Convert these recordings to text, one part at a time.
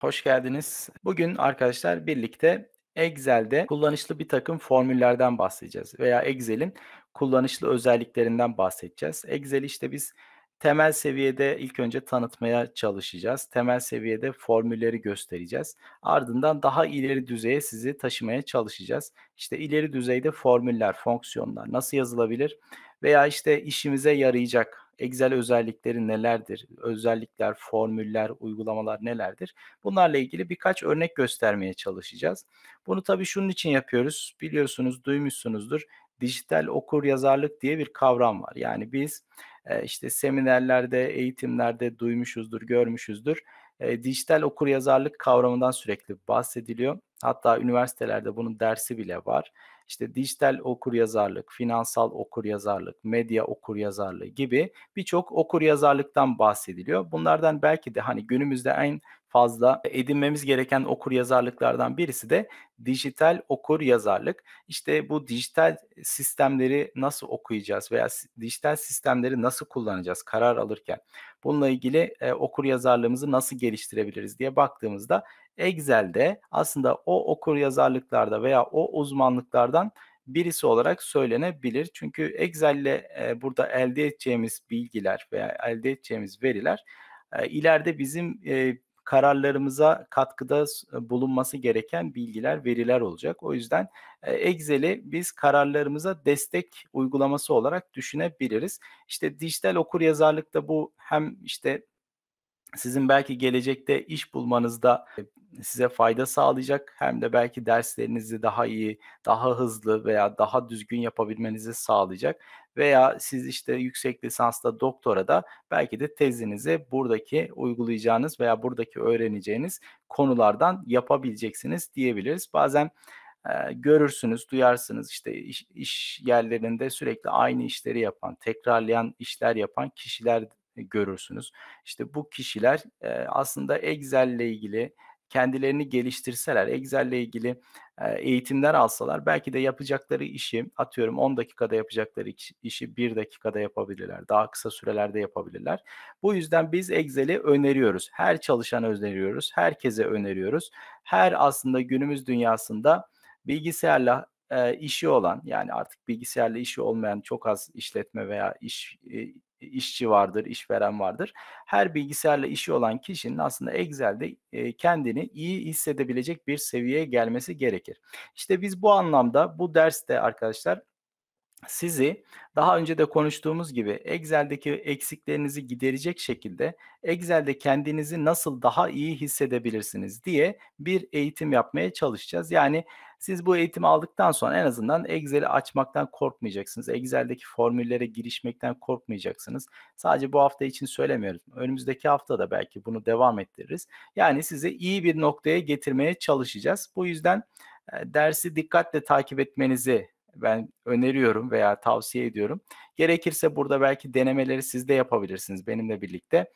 Hoş geldiniz. Bugün arkadaşlar birlikte Excel'de kullanışlı bir takım formüllerden bahsedeceğiz veya Excel'in kullanışlı özelliklerinden bahsedeceğiz. Excel işte biz temel seviyede ilk önce tanıtmaya çalışacağız. Temel seviyede formülleri göstereceğiz. Ardından daha ileri düzeye sizi taşımaya çalışacağız. İşte ileri düzeyde formüller, fonksiyonlar nasıl yazılabilir veya işte işimize yarayacak Excel özellikleri nelerdir? Özellikler, formüller, uygulamalar nelerdir? Bunlarla ilgili birkaç örnek göstermeye çalışacağız. Bunu tabii şunun için yapıyoruz. Biliyorsunuz, duymuşsunuzdur. Dijital okur yazarlık diye bir kavram var. Yani biz e, işte seminerlerde, eğitimlerde duymuşuzdur, görmüşüzdür. E, dijital yazarlık kavramından sürekli bahsediliyor. Hatta üniversitelerde bunun dersi bile var. İşte dijital okur yazarlık, finansal okur yazarlık, medya okur yazarlığı gibi birçok okur yazarlıktan bahsediliyor. Bunlardan belki de hani günümüzde en fazla edinmemiz gereken okur yazarlıklardan birisi de dijital okur yazarlık. İşte bu dijital sistemleri nasıl okuyacağız veya dijital sistemleri nasıl kullanacağız karar alırken bununla ilgili e, okur yazarlığımızı nasıl geliştirebiliriz diye baktığımızda Excel'de aslında o okur yazarlıklarda veya o uzmanlıklardan birisi olarak söylenebilir. Çünkü Excel ile e, burada elde edeceğimiz bilgiler veya elde edeceğimiz veriler e, ileride bizim e, kararlarımıza katkıda e, bulunması gereken bilgiler, veriler olacak. O yüzden e, Excel'i biz kararlarımıza destek uygulaması olarak düşünebiliriz. İşte dijital okur yazarlıkta bu hem işte sizin belki gelecekte iş bulmanızda e, size fayda sağlayacak hem de belki derslerinizi daha iyi, daha hızlı veya daha düzgün yapabilmenizi sağlayacak veya siz işte yüksek lisansta doktora da belki de tezinizi buradaki uygulayacağınız veya buradaki öğreneceğiniz konulardan yapabileceksiniz diyebiliriz. Bazen görürsünüz, duyarsınız işte iş, iş yerlerinde sürekli aynı işleri yapan, tekrarlayan işler yapan kişiler görürsünüz. İşte bu kişiler aslında Excel ile ilgili kendilerini geliştirseler, Excel ile ilgili eğitimler alsalar belki de yapacakları işi atıyorum 10 dakikada yapacakları işi 1 dakikada yapabilirler. Daha kısa sürelerde yapabilirler. Bu yüzden biz Excel'i öneriyoruz. Her çalışana öneriyoruz. Herkese öneriyoruz. Her aslında günümüz dünyasında bilgisayarla e, işi olan yani artık bilgisayarla işi olmayan çok az işletme veya iş e, işçi vardır, işveren vardır. Her bilgisayarla işi olan kişinin aslında Excel'de kendini iyi hissedebilecek bir seviyeye gelmesi gerekir. İşte biz bu anlamda bu derste arkadaşlar sizi daha önce de konuştuğumuz gibi Excel'deki eksiklerinizi giderecek şekilde Excel'de kendinizi nasıl daha iyi hissedebilirsiniz diye bir eğitim yapmaya çalışacağız. Yani siz bu eğitimi aldıktan sonra en azından Excel'i açmaktan korkmayacaksınız. Excel'deki formüllere girişmekten korkmayacaksınız. Sadece bu hafta için söylemiyorum. Önümüzdeki hafta da belki bunu devam ettiririz. Yani sizi iyi bir noktaya getirmeye çalışacağız. Bu yüzden e, dersi dikkatle takip etmenizi ben öneriyorum veya tavsiye ediyorum. Gerekirse burada belki denemeleri siz de yapabilirsiniz benimle birlikte.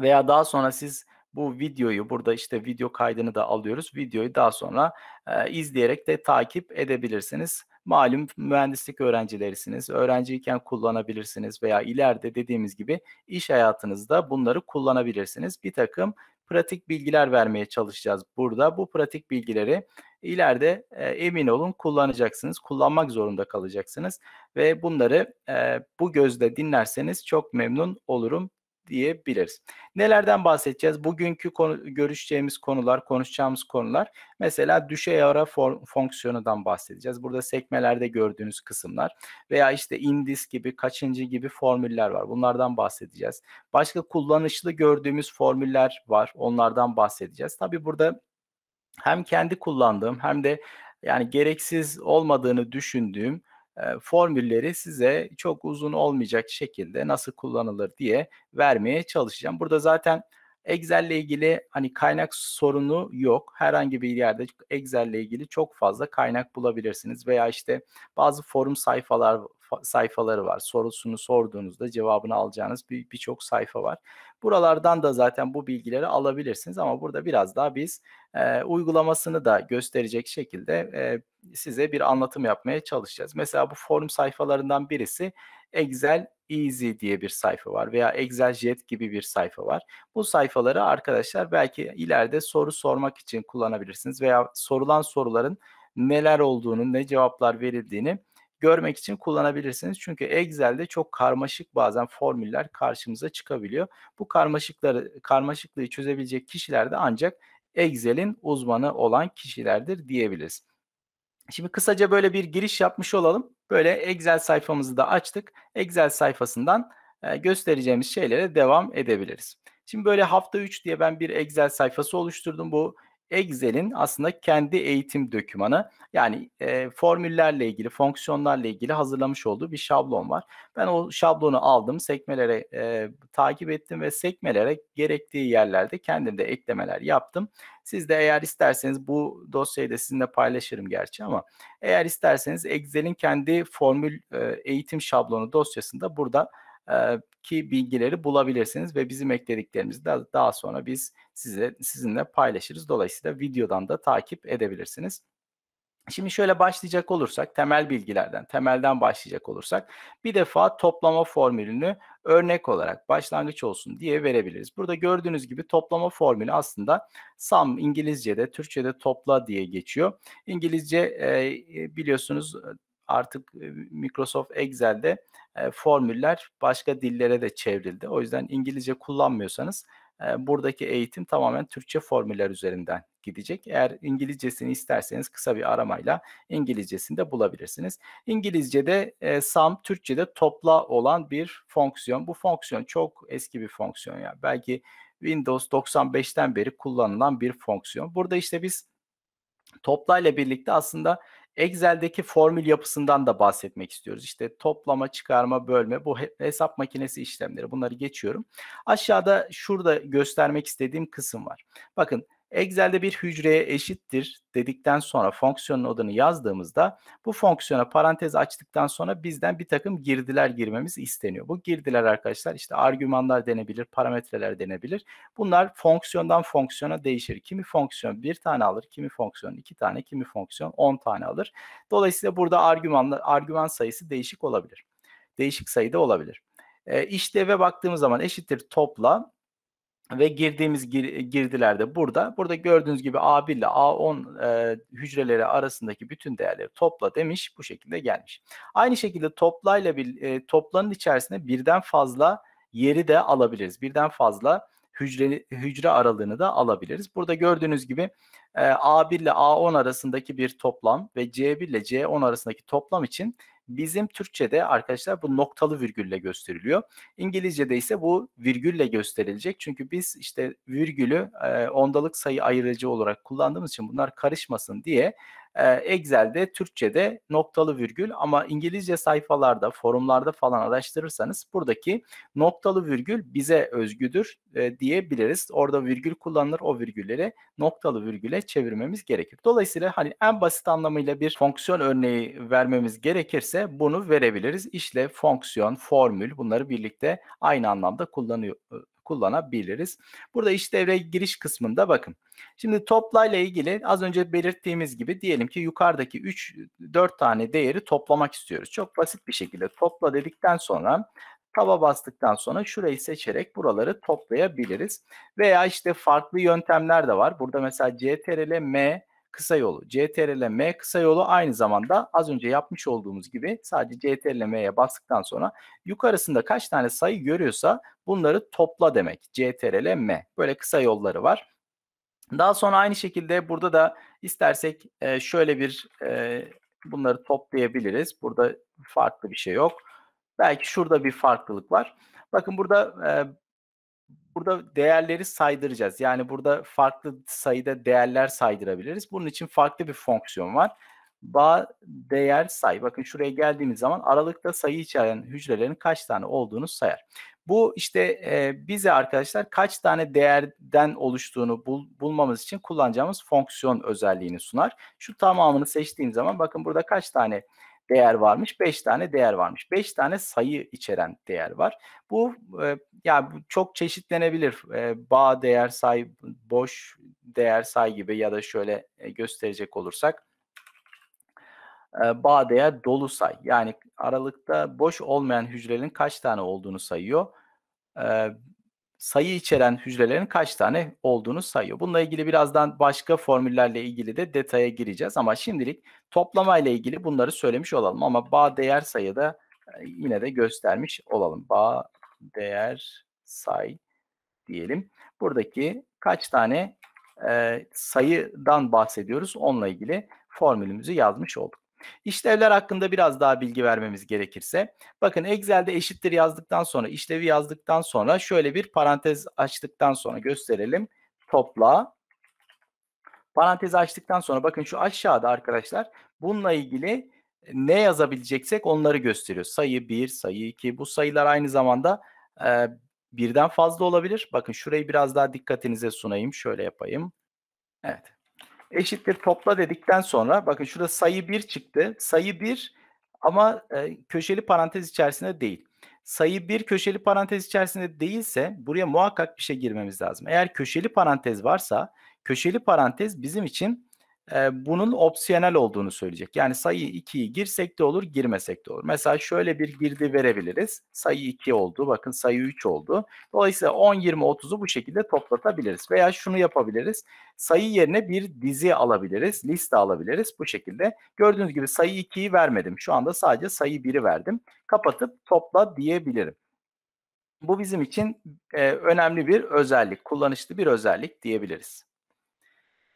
Veya daha sonra siz bu videoyu burada işte video kaydını da alıyoruz. Videoyu daha sonra e, izleyerek de takip edebilirsiniz. Malum mühendislik öğrencilerisiniz. Öğrenciyken kullanabilirsiniz veya ileride dediğimiz gibi iş hayatınızda bunları kullanabilirsiniz. Bir takım pratik bilgiler vermeye çalışacağız burada. Bu pratik bilgileri ileride e, emin olun kullanacaksınız, kullanmak zorunda kalacaksınız ve bunları e, bu gözle dinlerseniz çok memnun olurum diyebiliriz. Nelerden bahsedeceğiz? Bugünkü konu, görüşeceğimiz konular, konuşacağımız konular mesela düşey ara fonksiyonundan bahsedeceğiz. Burada sekmelerde gördüğünüz kısımlar veya işte indis gibi, kaçıncı gibi formüller var. Bunlardan bahsedeceğiz. Başka kullanışlı gördüğümüz formüller var. Onlardan bahsedeceğiz. Tabii burada hem kendi kullandığım hem de yani gereksiz olmadığını düşündüğüm formülleri size çok uzun olmayacak şekilde nasıl kullanılır diye vermeye çalışacağım. Burada zaten Excel ile ilgili hani kaynak sorunu yok. Herhangi bir yerde Excel ile ilgili çok fazla kaynak bulabilirsiniz veya işte bazı forum sayfalar sayfaları var. Sorusunu sorduğunuzda cevabını alacağınız birçok bir sayfa var. Buralardan da zaten bu bilgileri alabilirsiniz ama burada biraz daha biz e, uygulamasını da gösterecek şekilde e, size bir anlatım yapmaya çalışacağız. Mesela bu forum sayfalarından birisi Excel Easy diye bir sayfa var veya Excel Jet gibi bir sayfa var. Bu sayfaları arkadaşlar belki ileride soru sormak için kullanabilirsiniz veya sorulan soruların neler olduğunu, ne cevaplar verildiğini görmek için kullanabilirsiniz. Çünkü Excel'de çok karmaşık bazen formüller karşımıza çıkabiliyor. Bu karmaşıkları karmaşıklığı çözebilecek kişiler de ancak Excel'in uzmanı olan kişilerdir diyebiliriz. Şimdi kısaca böyle bir giriş yapmış olalım. Böyle Excel sayfamızı da açtık. Excel sayfasından e, göstereceğimiz şeylere devam edebiliriz. Şimdi böyle hafta 3 diye ben bir Excel sayfası oluşturdum. Bu Excel'in aslında kendi eğitim dökümanı yani e, formüllerle ilgili, fonksiyonlarla ilgili hazırlamış olduğu bir şablon var. Ben o şablonu aldım, sekmelere e, takip ettim ve sekmelere gerektiği yerlerde kendim de eklemeler yaptım. Siz de eğer isterseniz bu dosyayı da sizinle paylaşırım gerçi ama eğer isterseniz Excel'in kendi formül e, eğitim şablonu dosyasında burada ki bilgileri bulabilirsiniz ve bizim eklediklerimizi de daha sonra biz size sizinle paylaşırız. Dolayısıyla videodan da takip edebilirsiniz. Şimdi şöyle başlayacak olursak temel bilgilerden, temelden başlayacak olursak bir defa toplama formülünü örnek olarak başlangıç olsun diye verebiliriz. Burada gördüğünüz gibi toplama formülü aslında sum İngilizce'de, Türkçe'de topla diye geçiyor. İngilizce e, biliyorsunuz artık Microsoft Excel'de e, formüller başka dillere de çevrildi. O yüzden İngilizce kullanmıyorsanız e, buradaki eğitim tamamen Türkçe formüller üzerinden gidecek. Eğer İngilizcesini isterseniz kısa bir aramayla İngilizcesini de bulabilirsiniz. İngilizce'de e, sum, Türkçe'de topla olan bir fonksiyon. Bu fonksiyon çok eski bir fonksiyon ya. Belki Windows 95'ten beri kullanılan bir fonksiyon. Burada işte biz toplayla birlikte aslında Excel'deki formül yapısından da bahsetmek istiyoruz. İşte toplama, çıkarma, bölme, bu hesap makinesi işlemleri bunları geçiyorum. Aşağıda şurada göstermek istediğim kısım var. Bakın Excel'de bir hücreye eşittir dedikten sonra fonksiyonun adını yazdığımızda bu fonksiyona parantez açtıktan sonra bizden bir takım girdiler girmemiz isteniyor. Bu girdiler arkadaşlar işte argümanlar denebilir, parametreler denebilir. Bunlar fonksiyondan fonksiyona değişir. Kimi fonksiyon bir tane alır, kimi fonksiyon iki tane, kimi fonksiyon on tane alır. Dolayısıyla burada argümanlar, argüman sayısı değişik olabilir. Değişik sayıda olabilir. E, işleve baktığımız zaman eşittir topla ve girdiğimiz gir, girdilerde burada. Burada gördüğünüz gibi A1 ile A10 e, hücreleri arasındaki bütün değerleri topla demiş. Bu şekilde gelmiş. Aynı şekilde toplayla bir e, toplanın içerisinde birden fazla yeri de alabiliriz. Birden fazla hücre, hücre aralığını da alabiliriz. Burada gördüğünüz gibi e, A1 ile A10 arasındaki bir toplam ve C1 ile C10 arasındaki toplam için Bizim Türkçe'de arkadaşlar bu noktalı virgülle gösteriliyor. İngilizce'de ise bu virgülle gösterilecek. Çünkü biz işte virgülü e, ondalık sayı ayırıcı olarak kullandığımız için bunlar karışmasın diye Excel'de Türkçe'de noktalı virgül ama İngilizce sayfalarda, forumlarda falan araştırırsanız buradaki noktalı virgül bize özgüdür e, diyebiliriz. Orada virgül kullanılır. O virgülleri noktalı virgüle çevirmemiz gerekir. Dolayısıyla hani en basit anlamıyla bir fonksiyon örneği vermemiz gerekirse bunu verebiliriz. İşle, fonksiyon, formül bunları birlikte aynı anlamda kullanıyor ıı, kullanabiliriz. Burada iş devreye giriş kısmında bakın. Şimdi toplayla ilgili az önce belirttiğimiz gibi diyelim ki yukarıdaki 3 4 tane değeri toplamak istiyoruz. Çok basit bir şekilde topla dedikten sonra tava bastıktan sonra şurayı seçerek buraları toplayabiliriz. Veya işte farklı yöntemler de var. Burada mesela CTRL M kısa yolu. CTRL-M kısa yolu aynı zamanda az önce yapmış olduğumuz gibi sadece CTRL-M'ye bastıktan sonra yukarısında kaç tane sayı görüyorsa bunları topla demek. CTRL-M. Böyle kısa yolları var. Daha sonra aynı şekilde burada da istersek e, şöyle bir e, bunları toplayabiliriz. Burada farklı bir şey yok. Belki şurada bir farklılık var. Bakın burada e, burada değerleri saydıracağız. Yani burada farklı sayıda değerler saydırabiliriz. Bunun için farklı bir fonksiyon var. Ba değer say. Bakın şuraya geldiğimiz zaman aralıkta sayı içeren hücrelerin kaç tane olduğunu sayar. Bu işte e, bize arkadaşlar kaç tane değerden oluştuğunu bul, bulmamız için kullanacağımız fonksiyon özelliğini sunar. Şu tamamını seçtiğim zaman bakın burada kaç tane değer varmış. 5 tane değer varmış. 5 tane sayı içeren değer var. Bu e, yani çok çeşitlenebilir. E, bağ değer say, boş değer say gibi ya da şöyle e, gösterecek olursak e, bağ değer dolu say. Yani aralıkta boş olmayan hücrelerin kaç tane olduğunu sayıyor. E, sayı içeren hücrelerin kaç tane olduğunu sayıyor. Bununla ilgili birazdan başka formüllerle ilgili de detaya gireceğiz ama şimdilik toplama ile ilgili bunları söylemiş olalım ama bağ değer sayı da e, yine de göstermiş olalım. Bağ değer say diyelim. Buradaki kaç tane e, sayıdan bahsediyoruz onunla ilgili formülümüzü yazmış olduk. İşlevler hakkında biraz daha bilgi vermemiz gerekirse bakın Excel'de eşittir yazdıktan sonra işlevi yazdıktan sonra şöyle bir parantez açtıktan sonra gösterelim. Topla parantez açtıktan sonra bakın şu aşağıda arkadaşlar bununla ilgili ne yazabileceksek onları gösteriyor. Sayı 1, sayı 2 bu sayılar aynı zamanda e, birden fazla olabilir. Bakın şurayı biraz daha dikkatinize sunayım. Şöyle yapayım. Evet eşittir topla dedikten sonra bakın şurada sayı 1 çıktı. Sayı 1 ama e, köşeli parantez içerisinde değil. Sayı 1 köşeli parantez içerisinde değilse buraya muhakkak bir şey girmemiz lazım. Eğer köşeli parantez varsa köşeli parantez bizim için bunun opsiyonel olduğunu söyleyecek. Yani sayı 2'yi girsek de olur, girmesek de olur. Mesela şöyle bir girdi verebiliriz. Sayı 2 oldu, bakın sayı 3 oldu. Dolayısıyla 10, 20, 30'u bu şekilde toplatabiliriz. Veya şunu yapabiliriz. Sayı yerine bir dizi alabiliriz, liste alabiliriz bu şekilde. Gördüğünüz gibi sayı 2'yi vermedim. Şu anda sadece sayı 1'i verdim. Kapatıp topla diyebilirim. Bu bizim için e, önemli bir özellik, kullanışlı bir özellik diyebiliriz.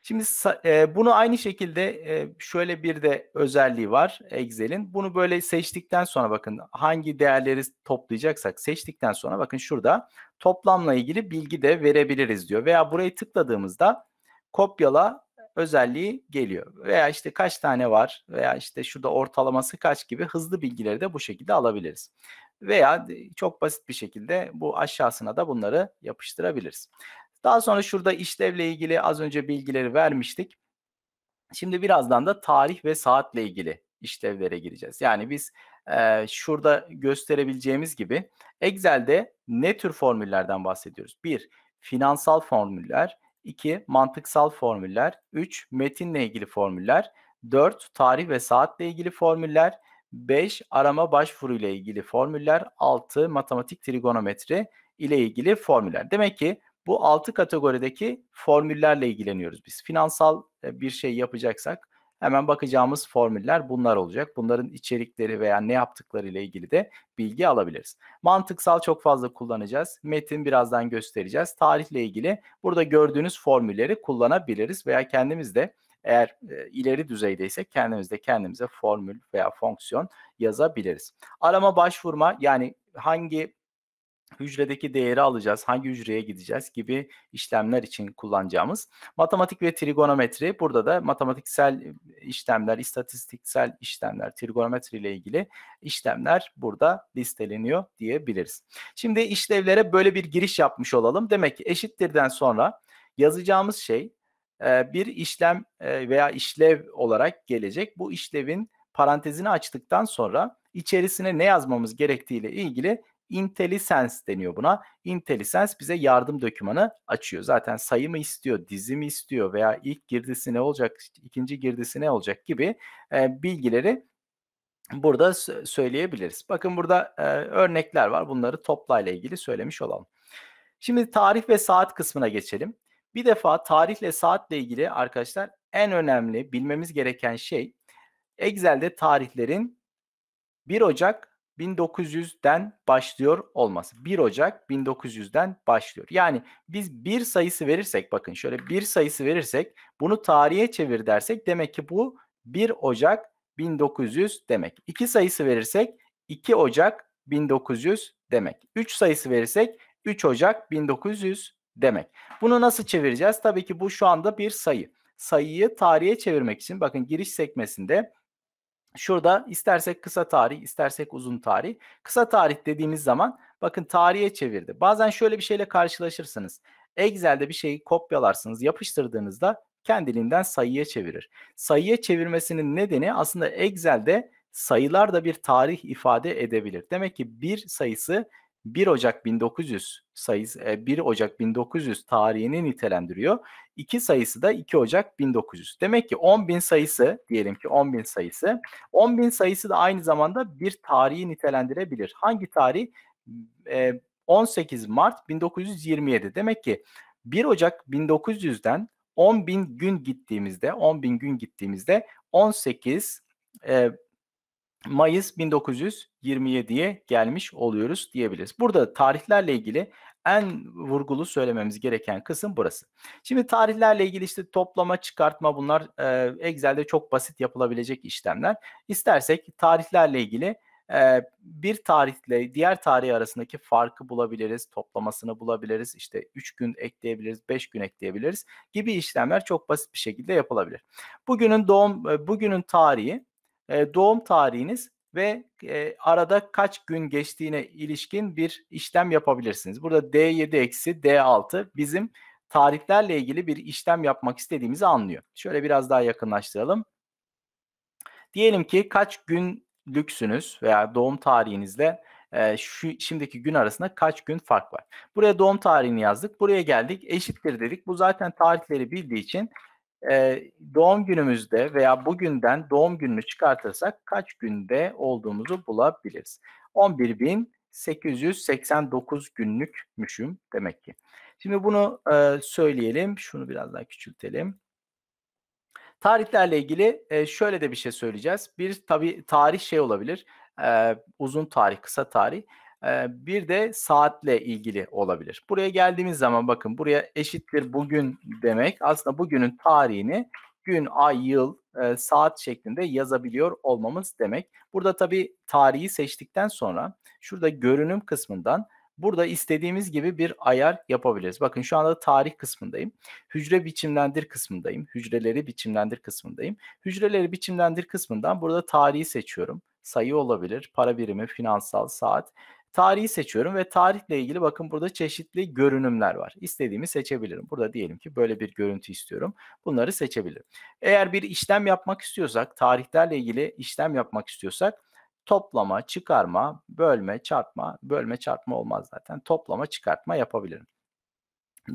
Şimdi e, bunu aynı şekilde e, şöyle bir de özelliği var Excel'in. Bunu böyle seçtikten sonra bakın hangi değerleri toplayacaksak seçtikten sonra bakın şurada toplamla ilgili bilgi de verebiliriz diyor. Veya burayı tıkladığımızda kopyala özelliği geliyor. Veya işte kaç tane var veya işte şurada ortalaması kaç gibi hızlı bilgileri de bu şekilde alabiliriz. Veya çok basit bir şekilde bu aşağısına da bunları yapıştırabiliriz. Daha sonra şurada işlevle ilgili az önce bilgileri vermiştik. Şimdi birazdan da tarih ve saatle ilgili işlevlere gireceğiz. Yani biz e, şurada gösterebileceğimiz gibi Excel'de ne tür formüllerden bahsediyoruz? 1. Finansal formüller. 2. Mantıksal formüller. 3. Metinle ilgili formüller. 4. Tarih ve saatle ilgili formüller. 5. Arama başvuru ile ilgili formüller. 6. Matematik trigonometri ile ilgili formüller. Demek ki bu altı kategorideki formüllerle ilgileniyoruz biz. Finansal e, bir şey yapacaksak hemen bakacağımız formüller bunlar olacak. Bunların içerikleri veya ne yaptıkları ile ilgili de bilgi alabiliriz. Mantıksal çok fazla kullanacağız. Metin birazdan göstereceğiz. Tarihle ilgili burada gördüğünüz formülleri kullanabiliriz veya kendimiz de eğer e, ileri düzeydeyse kendimiz de kendimize formül veya fonksiyon yazabiliriz. Arama başvurma yani hangi hücredeki değeri alacağız, hangi hücreye gideceğiz gibi işlemler için kullanacağımız matematik ve trigonometri. Burada da matematiksel işlemler, istatistiksel işlemler, trigonometri ile ilgili işlemler burada listeleniyor diyebiliriz. Şimdi işlevlere böyle bir giriş yapmış olalım. Demek ki eşittirden sonra yazacağımız şey bir işlem veya işlev olarak gelecek. Bu işlevin parantezini açtıktan sonra içerisine ne yazmamız gerektiğiyle ilgili IntelliSense deniyor buna. IntelliSense bize yardım dokümanı açıyor. Zaten sayı mı istiyor, dizi istiyor veya ilk girdisi ne olacak, ikinci girdisi ne olacak gibi e, bilgileri burada söyleyebiliriz. Bakın burada e, örnekler var. Bunları topla ile ilgili söylemiş olalım. Şimdi tarih ve saat kısmına geçelim. Bir defa tarihle saatle ilgili arkadaşlar en önemli bilmemiz gereken şey Excel'de tarihlerin 1 Ocak 1900'den başlıyor olması. 1 Ocak 1900'den başlıyor. Yani biz bir sayısı verirsek bakın şöyle bir sayısı verirsek bunu tarihe çevir dersek demek ki bu 1 Ocak 1900 demek. İki sayısı verirsek 2 Ocak 1900 demek. 3 sayısı verirsek 3 Ocak 1900 demek. Bunu nasıl çevireceğiz? Tabii ki bu şu anda bir sayı. Sayıyı tarihe çevirmek için bakın giriş sekmesinde Şurada istersek kısa tarih, istersek uzun tarih. Kısa tarih dediğimiz zaman bakın tarihe çevirdi. Bazen şöyle bir şeyle karşılaşırsınız. Excel'de bir şeyi kopyalarsınız, yapıştırdığınızda kendiliğinden sayıya çevirir. Sayıya çevirmesinin nedeni aslında Excel'de sayılar da bir tarih ifade edebilir. Demek ki bir sayısı 1 Ocak 1900 sayısı 1 e, Ocak 1900 tarihini nitelendiriyor. 2 sayısı da 2 Ocak 1900. Demek ki 10.000 sayısı diyelim ki 10.000 sayısı. 10.000 sayısı da aynı zamanda bir tarihi nitelendirebilir. Hangi tarih? 18 e, Mart 1927. Demek ki 1 Ocak 1900'den 10.000 gün gittiğimizde 10.000 gün gittiğimizde 18 e, Mayıs 1927'ye gelmiş oluyoruz diyebiliriz. Burada tarihlerle ilgili en vurgulu söylememiz gereken kısım burası. Şimdi tarihlerle ilgili işte toplama, çıkartma bunlar e, Excel'de çok basit yapılabilecek işlemler. İstersek tarihlerle ilgili e, bir tarihle diğer tarih arasındaki farkı bulabiliriz, toplamasını bulabiliriz, işte 3 gün ekleyebiliriz, 5 gün ekleyebiliriz gibi işlemler çok basit bir şekilde yapılabilir. Bugünün doğum, bugünün tarihi doğum tarihiniz ve arada kaç gün geçtiğine ilişkin bir işlem yapabilirsiniz. Burada D7 eksi D6 bizim tarihlerle ilgili bir işlem yapmak istediğimizi anlıyor. Şöyle biraz daha yakınlaştıralım. Diyelim ki kaç günlüksünüz veya doğum tarihinizle şu şimdiki gün arasında kaç gün fark var. Buraya doğum tarihini yazdık. Buraya geldik. Eşittir dedik. Bu zaten tarihleri bildiği için e, doğum günümüzde veya bugünden doğum gününü çıkartırsak kaç günde olduğumuzu bulabiliriz. 11.889 günlükmüşüm demek ki. Şimdi bunu e, söyleyelim. Şunu biraz daha küçültelim. Tarihlerle ilgili e, şöyle de bir şey söyleyeceğiz. Bir tabi tarih şey olabilir. E, uzun tarih, kısa tarih bir de saatle ilgili olabilir. Buraya geldiğimiz zaman bakın buraya eşittir bugün demek aslında bugünün tarihini gün, ay, yıl, saat şeklinde yazabiliyor olmamız demek. Burada tabi tarihi seçtikten sonra şurada görünüm kısmından burada istediğimiz gibi bir ayar yapabiliriz. Bakın şu anda tarih kısmındayım. Hücre biçimlendir kısmındayım. Hücreleri biçimlendir kısmındayım. Hücreleri biçimlendir kısmından burada tarihi seçiyorum sayı olabilir, para birimi, finansal, saat. Tarihi seçiyorum ve tarihle ilgili bakın burada çeşitli görünümler var. İstediğimi seçebilirim. Burada diyelim ki böyle bir görüntü istiyorum. Bunları seçebilirim. Eğer bir işlem yapmak istiyorsak, tarihlerle ilgili işlem yapmak istiyorsak toplama, çıkarma, bölme, çarpma, bölme, çarpma olmaz zaten. Toplama, çıkartma yapabilirim.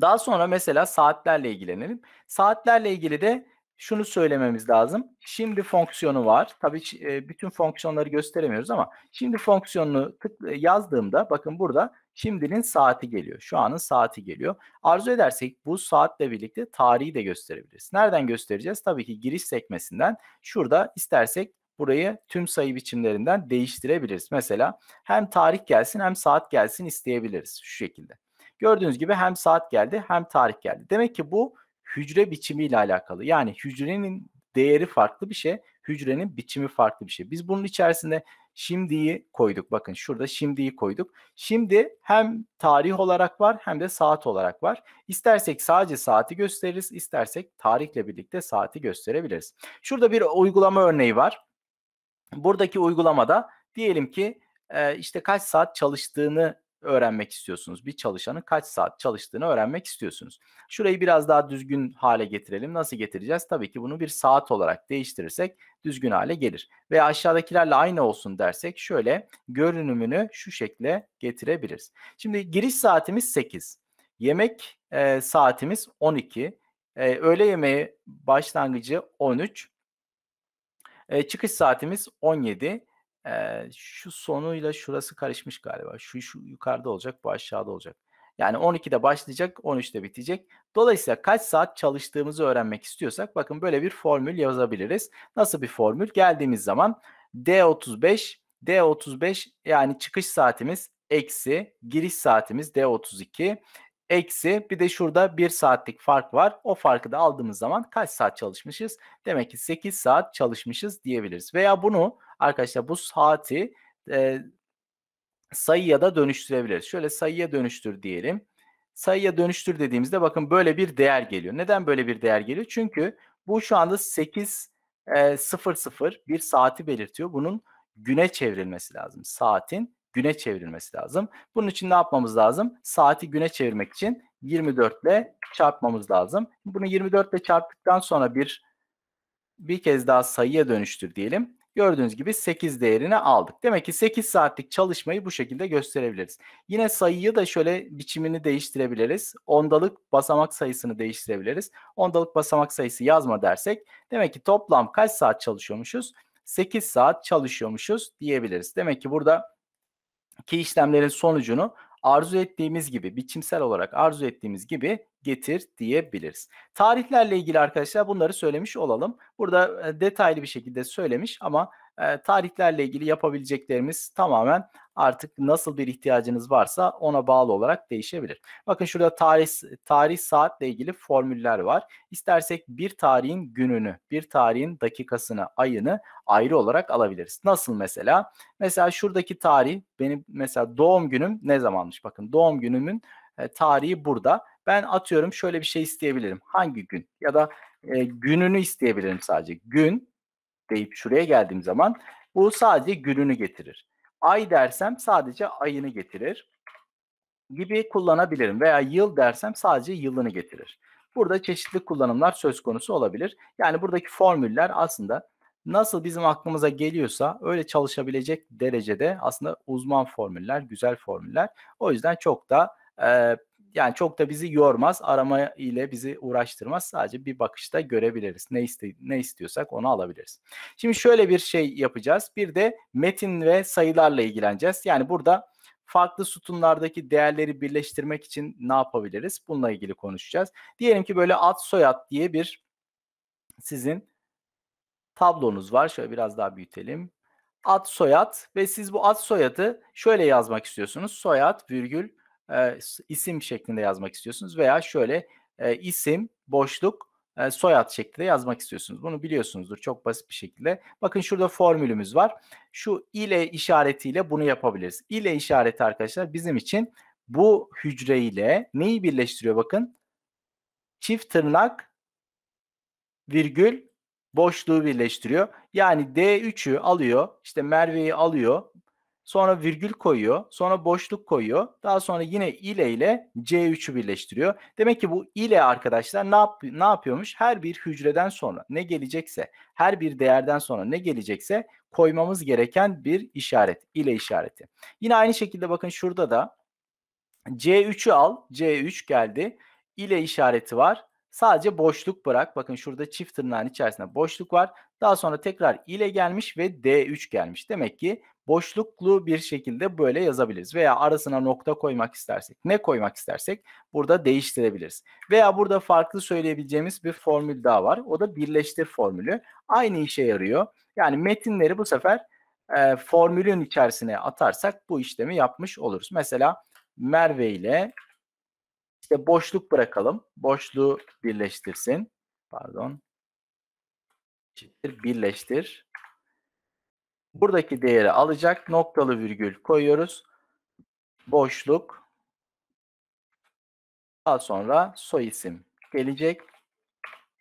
Daha sonra mesela saatlerle ilgilenelim. Saatlerle ilgili de şunu söylememiz lazım. Şimdi fonksiyonu var. Tabii e, bütün fonksiyonları gösteremiyoruz ama şimdi fonksiyonunu e, yazdığımda bakın burada şimdinin saati geliyor. Şu anın saati geliyor. Arzu edersek bu saatle birlikte tarihi de gösterebiliriz. Nereden göstereceğiz? Tabii ki giriş sekmesinden. Şurada istersek burayı tüm sayı biçimlerinden değiştirebiliriz. Mesela hem tarih gelsin hem saat gelsin isteyebiliriz şu şekilde. Gördüğünüz gibi hem saat geldi hem tarih geldi. Demek ki bu hücre biçimiyle alakalı. Yani hücrenin değeri farklı bir şey, hücrenin biçimi farklı bir şey. Biz bunun içerisinde şimdiyi koyduk. Bakın şurada şimdiyi koyduk. Şimdi hem tarih olarak var hem de saat olarak var. İstersek sadece saati gösteririz, istersek tarihle birlikte saati gösterebiliriz. Şurada bir uygulama örneği var. Buradaki uygulamada diyelim ki işte kaç saat çalıştığını öğrenmek istiyorsunuz. Bir çalışanın kaç saat çalıştığını öğrenmek istiyorsunuz. Şurayı biraz daha düzgün hale getirelim. Nasıl getireceğiz? Tabii ki bunu bir saat olarak değiştirirsek düzgün hale gelir. Ve aşağıdakilerle aynı olsun dersek şöyle görünümünü şu şekle getirebiliriz. Şimdi giriş saatimiz 8. Yemek e, saatimiz 12. E, öğle yemeği başlangıcı 13. E, çıkış saatimiz 17. Ee, şu sonuyla şurası karışmış galiba. Şu, şu yukarıda olacak, bu aşağıda olacak. Yani 12'de başlayacak, 13'te bitecek. Dolayısıyla kaç saat çalıştığımızı öğrenmek istiyorsak bakın böyle bir formül yazabiliriz. Nasıl bir formül? Geldiğimiz zaman D35, D35 yani çıkış saatimiz eksi giriş saatimiz D32 Eksi bir de şurada 1 saatlik fark var. O farkı da aldığımız zaman kaç saat çalışmışız? Demek ki 8 saat çalışmışız diyebiliriz. Veya bunu arkadaşlar bu saati e, sayıya da dönüştürebiliriz. Şöyle sayıya dönüştür diyelim. Sayıya dönüştür dediğimizde bakın böyle bir değer geliyor. Neden böyle bir değer geliyor? Çünkü bu şu anda 8 e, 00 bir saati belirtiyor. Bunun güne çevrilmesi lazım. Saatin güne çevrilmesi lazım. Bunun için ne yapmamız lazım? Saati güne çevirmek için 24 ile çarpmamız lazım. Bunu 24 ile çarptıktan sonra bir bir kez daha sayıya dönüştür diyelim. Gördüğünüz gibi 8 değerini aldık. Demek ki 8 saatlik çalışmayı bu şekilde gösterebiliriz. Yine sayıyı da şöyle biçimini değiştirebiliriz. Ondalık basamak sayısını değiştirebiliriz. Ondalık basamak sayısı yazma dersek demek ki toplam kaç saat çalışıyormuşuz? 8 saat çalışıyormuşuz diyebiliriz. Demek ki burada ki işlemlerin sonucunu arzu ettiğimiz gibi, biçimsel olarak arzu ettiğimiz gibi getir diyebiliriz. Tarihlerle ilgili arkadaşlar bunları söylemiş olalım. Burada e, detaylı bir şekilde söylemiş ama e, tarihlerle ilgili yapabileceklerimiz tamamen artık nasıl bir ihtiyacınız varsa ona bağlı olarak değişebilir. Bakın şurada tarih tarih saatle ilgili formüller var. İstersek bir tarihin gününü, bir tarihin dakikasını, ayını ayrı olarak alabiliriz. Nasıl mesela? Mesela şuradaki tarih benim mesela doğum günüm ne zamanmış? Bakın doğum günümün e, tarihi burada. Ben atıyorum şöyle bir şey isteyebilirim. Hangi gün? Ya da e, gününü isteyebilirim sadece. Gün deyip şuraya geldiğim zaman bu sadece gününü getirir. Ay dersem sadece ayını getirir gibi kullanabilirim veya yıl dersem sadece yılını getirir. Burada çeşitli kullanımlar söz konusu olabilir. Yani buradaki formüller aslında nasıl bizim aklımıza geliyorsa öyle çalışabilecek derecede aslında uzman formüller, güzel formüller. O yüzden çok da e, yani çok da bizi yormaz. Arama ile bizi uğraştırmaz. Sadece bir bakışta görebiliriz. Ne, iste, ne istiyorsak onu alabiliriz. Şimdi şöyle bir şey yapacağız. Bir de metin ve sayılarla ilgileneceğiz. Yani burada farklı sütunlardaki değerleri birleştirmek için ne yapabiliriz? Bununla ilgili konuşacağız. Diyelim ki böyle ad soyad diye bir sizin tablonuz var. Şöyle biraz daha büyütelim ad soyad ve siz bu ad soyadı şöyle yazmak istiyorsunuz. Soyad virgül e, isim şeklinde yazmak istiyorsunuz veya şöyle e, isim boşluk e, soyad şeklinde yazmak istiyorsunuz. Bunu biliyorsunuzdur çok basit bir şekilde. Bakın şurada formülümüz var. Şu ile işaretiyle bunu yapabiliriz. İle işareti arkadaşlar bizim için bu hücreyle neyi birleştiriyor bakın? Çift tırnak virgül boşluğu birleştiriyor. Yani D3'ü alıyor, işte Merve'yi alıyor, Sonra virgül koyuyor. Sonra boşluk koyuyor. Daha sonra yine ile ile C3'ü birleştiriyor. Demek ki bu ile arkadaşlar ne, yap ne yapıyormuş? Her bir hücreden sonra ne gelecekse, her bir değerden sonra ne gelecekse koymamız gereken bir işaret. ile işareti. Yine aynı şekilde bakın şurada da C3'ü al. C3 geldi. ile işareti var. Sadece boşluk bırak. Bakın şurada çift tırnağın içerisinde boşluk var. Daha sonra tekrar ile gelmiş ve D3 gelmiş. Demek ki boşluklu bir şekilde böyle yazabiliriz. Veya arasına nokta koymak istersek, ne koymak istersek burada değiştirebiliriz. Veya burada farklı söyleyebileceğimiz bir formül daha var. O da birleştir formülü. Aynı işe yarıyor. Yani metinleri bu sefer e, formülün içerisine atarsak bu işlemi yapmış oluruz. Mesela Merve ile işte boşluk bırakalım. Boşluğu birleştirsin. Pardon. Birleştir Buradaki değeri alacak. Noktalı virgül koyuyoruz. Boşluk. Daha sonra soy isim gelecek.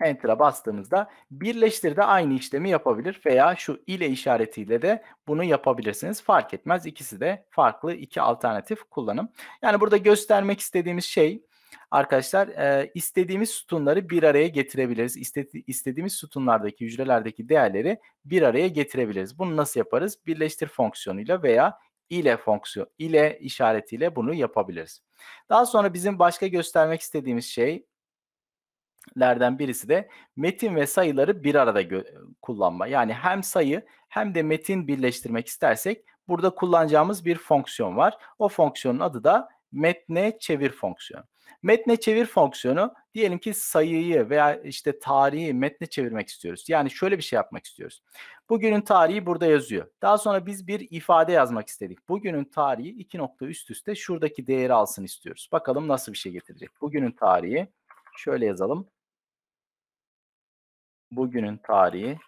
Enter'a bastığımızda birleştir de aynı işlemi yapabilir veya şu ile işaretiyle de bunu yapabilirsiniz. Fark etmez. İkisi de farklı iki alternatif kullanım. Yani burada göstermek istediğimiz şey arkadaşlar e, istediğimiz sütunları bir araya getirebiliriz. İstedi, istediğimiz sütunlardaki hücrelerdeki değerleri bir araya getirebiliriz. Bunu nasıl yaparız? Birleştir fonksiyonuyla veya ile fonksiyon ile işaretiyle bunu yapabiliriz. Daha sonra bizim başka göstermek istediğimiz şey lerden birisi de metin ve sayıları bir arada kullanma. Yani hem sayı hem de metin birleştirmek istersek burada kullanacağımız bir fonksiyon var. O fonksiyonun adı da metne çevir fonksiyonu. Metne çevir fonksiyonu diyelim ki sayıyı veya işte tarihi metne çevirmek istiyoruz. Yani şöyle bir şey yapmak istiyoruz. Bugünün tarihi burada yazıyor. Daha sonra biz bir ifade yazmak istedik. Bugünün tarihi iki nokta üst üste şuradaki değeri alsın istiyoruz. Bakalım nasıl bir şey getirecek. Bugünün tarihi şöyle yazalım. Bugünün tarihi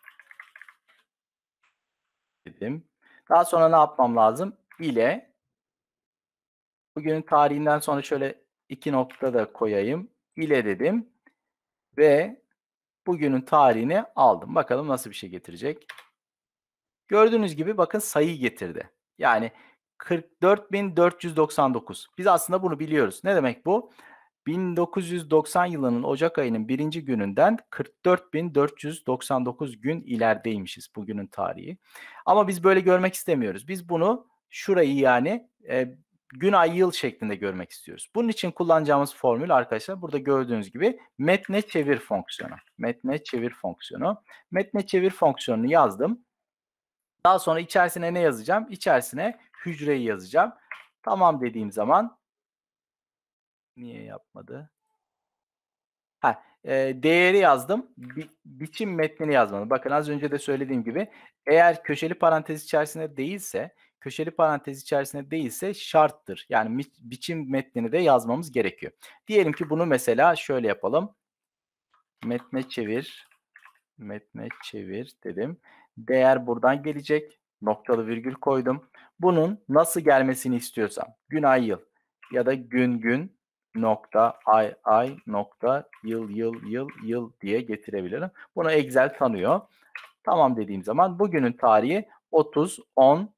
dedim. Daha sonra ne yapmam lazım? ile bugünün tarihinden sonra şöyle iki nokta da koyayım. ile dedim. Ve bugünün tarihini aldım. Bakalım nasıl bir şey getirecek. Gördüğünüz gibi bakın sayı getirdi. Yani 44.499. Biz aslında bunu biliyoruz. Ne demek bu? 1990 yılının Ocak ayının birinci gününden 44.499 gün ilerideymişiz bugünün tarihi. Ama biz böyle görmek istemiyoruz. Biz bunu şurayı yani e, gün ay yıl şeklinde görmek istiyoruz. Bunun için kullanacağımız formül arkadaşlar burada gördüğünüz gibi metne çevir fonksiyonu. Metne çevir fonksiyonu. Metne çevir fonksiyonunu yazdım. Daha sonra içerisine ne yazacağım? İçerisine hücreyi yazacağım. Tamam dediğim zaman niye yapmadı? Ha, e, değeri yazdım. Bi biçim metnini yazmadım. Bakın az önce de söylediğim gibi eğer köşeli parantez içerisinde değilse köşeli parantez içerisinde değilse şarttır. Yani biçim metnini de yazmamız gerekiyor. Diyelim ki bunu mesela şöyle yapalım. Metne çevir. Metne çevir dedim. Değer buradan gelecek. Noktalı virgül koydum. Bunun nasıl gelmesini istiyorsam gün ay yıl ya da gün gün nokta ay ay nokta yıl yıl yıl yıl diye getirebilirim. Bunu Excel tanıyor. Tamam dediğim zaman bugünün tarihi 30 10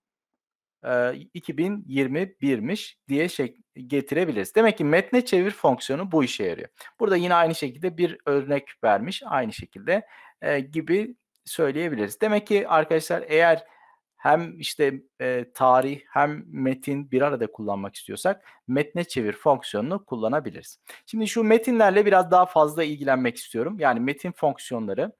e, 2021'miş diye şey getirebiliriz. Demek ki metne çevir fonksiyonu bu işe yarıyor. Burada yine aynı şekilde bir örnek vermiş aynı şekilde e, gibi söyleyebiliriz. Demek ki arkadaşlar eğer hem işte e, tarih hem metin bir arada kullanmak istiyorsak metne çevir fonksiyonunu kullanabiliriz. Şimdi şu metinlerle biraz daha fazla ilgilenmek istiyorum. Yani metin fonksiyonları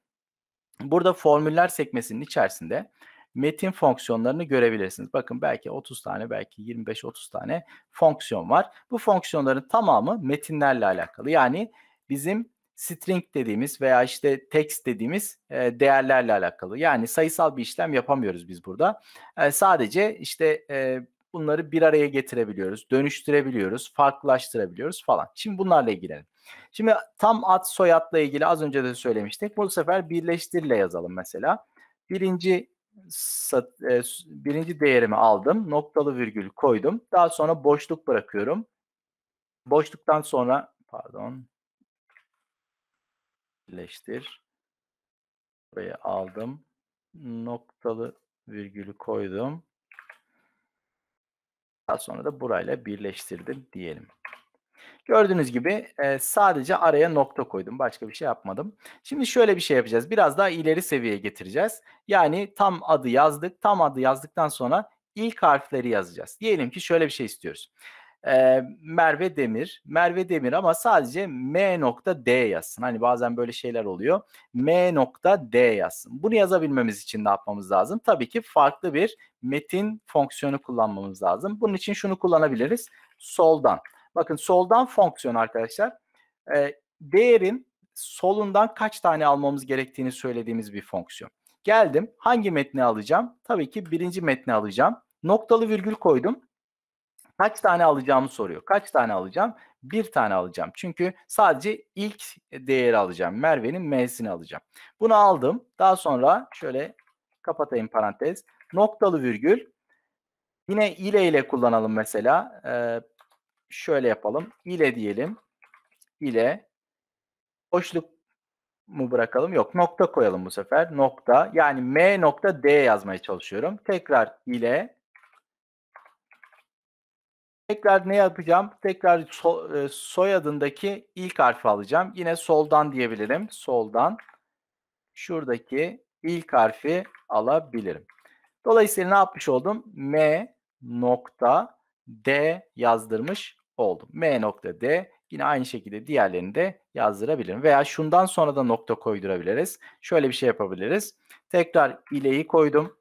burada formüller sekmesinin içerisinde metin fonksiyonlarını görebilirsiniz. Bakın belki 30 tane, belki 25-30 tane fonksiyon var. Bu fonksiyonların tamamı metinlerle alakalı. Yani bizim string dediğimiz veya işte text dediğimiz e, değerlerle alakalı. Yani sayısal bir işlem yapamıyoruz biz burada. E, sadece işte e, bunları bir araya getirebiliyoruz, dönüştürebiliyoruz, farklılaştırabiliyoruz falan. Şimdi bunlarla ilgilenelim. Şimdi tam ad soyadla ilgili az önce de söylemiştik. Bu sefer birleştirle yazalım mesela. Birinci sat, e, birinci değerimi aldım. Noktalı virgül koydum. Daha sonra boşluk bırakıyorum. Boşluktan sonra pardon birleştir. Buraya aldım. Noktalı virgülü koydum. Daha sonra da burayla birleştirdim diyelim. Gördüğünüz gibi e, sadece araya nokta koydum. Başka bir şey yapmadım. Şimdi şöyle bir şey yapacağız. Biraz daha ileri seviyeye getireceğiz. Yani tam adı yazdık. Tam adı yazdıktan sonra ilk harfleri yazacağız. Diyelim ki şöyle bir şey istiyoruz. E, Merve Demir. Merve Demir ama sadece M. D yazsın. Hani bazen böyle şeyler oluyor. M. D yazsın. Bunu yazabilmemiz için ne yapmamız lazım? Tabii ki farklı bir metin fonksiyonu kullanmamız lazım. Bunun için şunu kullanabiliriz. Soldan Bakın soldan fonksiyon arkadaşlar. E, değerin solundan kaç tane almamız gerektiğini söylediğimiz bir fonksiyon. Geldim. Hangi metni alacağım? Tabii ki birinci metni alacağım. Noktalı virgül koydum. Kaç tane alacağımı soruyor. Kaç tane alacağım? Bir tane alacağım. Çünkü sadece ilk değeri alacağım. Merve'nin M'sini alacağım. Bunu aldım. Daha sonra şöyle kapatayım parantez. Noktalı virgül. Yine ile ile kullanalım mesela. Ee, şöyle yapalım. ile diyelim. ile boşluk mu bırakalım? Yok. Nokta koyalım bu sefer. Nokta. Yani M nokta D yazmaya çalışıyorum. Tekrar ile Tekrar ne yapacağım? Tekrar so, e, soyadındaki ilk harfi alacağım. Yine soldan diyebilirim. Soldan. Şuradaki ilk harfi alabilirim. Dolayısıyla ne yapmış oldum? M nokta D yazdırmış oldu. M nokta D. yine aynı şekilde diğerlerini de yazdırabilirim. Veya şundan sonra da nokta koydurabiliriz. Şöyle bir şey yapabiliriz. Tekrar ileyi koydum.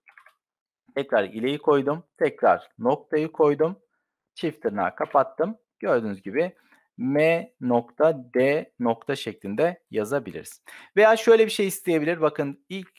Tekrar ileyi koydum. Tekrar noktayı koydum. Çift tırnağı kapattım. Gördüğünüz gibi M nokta D nokta şeklinde yazabiliriz. Veya şöyle bir şey isteyebilir. Bakın ilk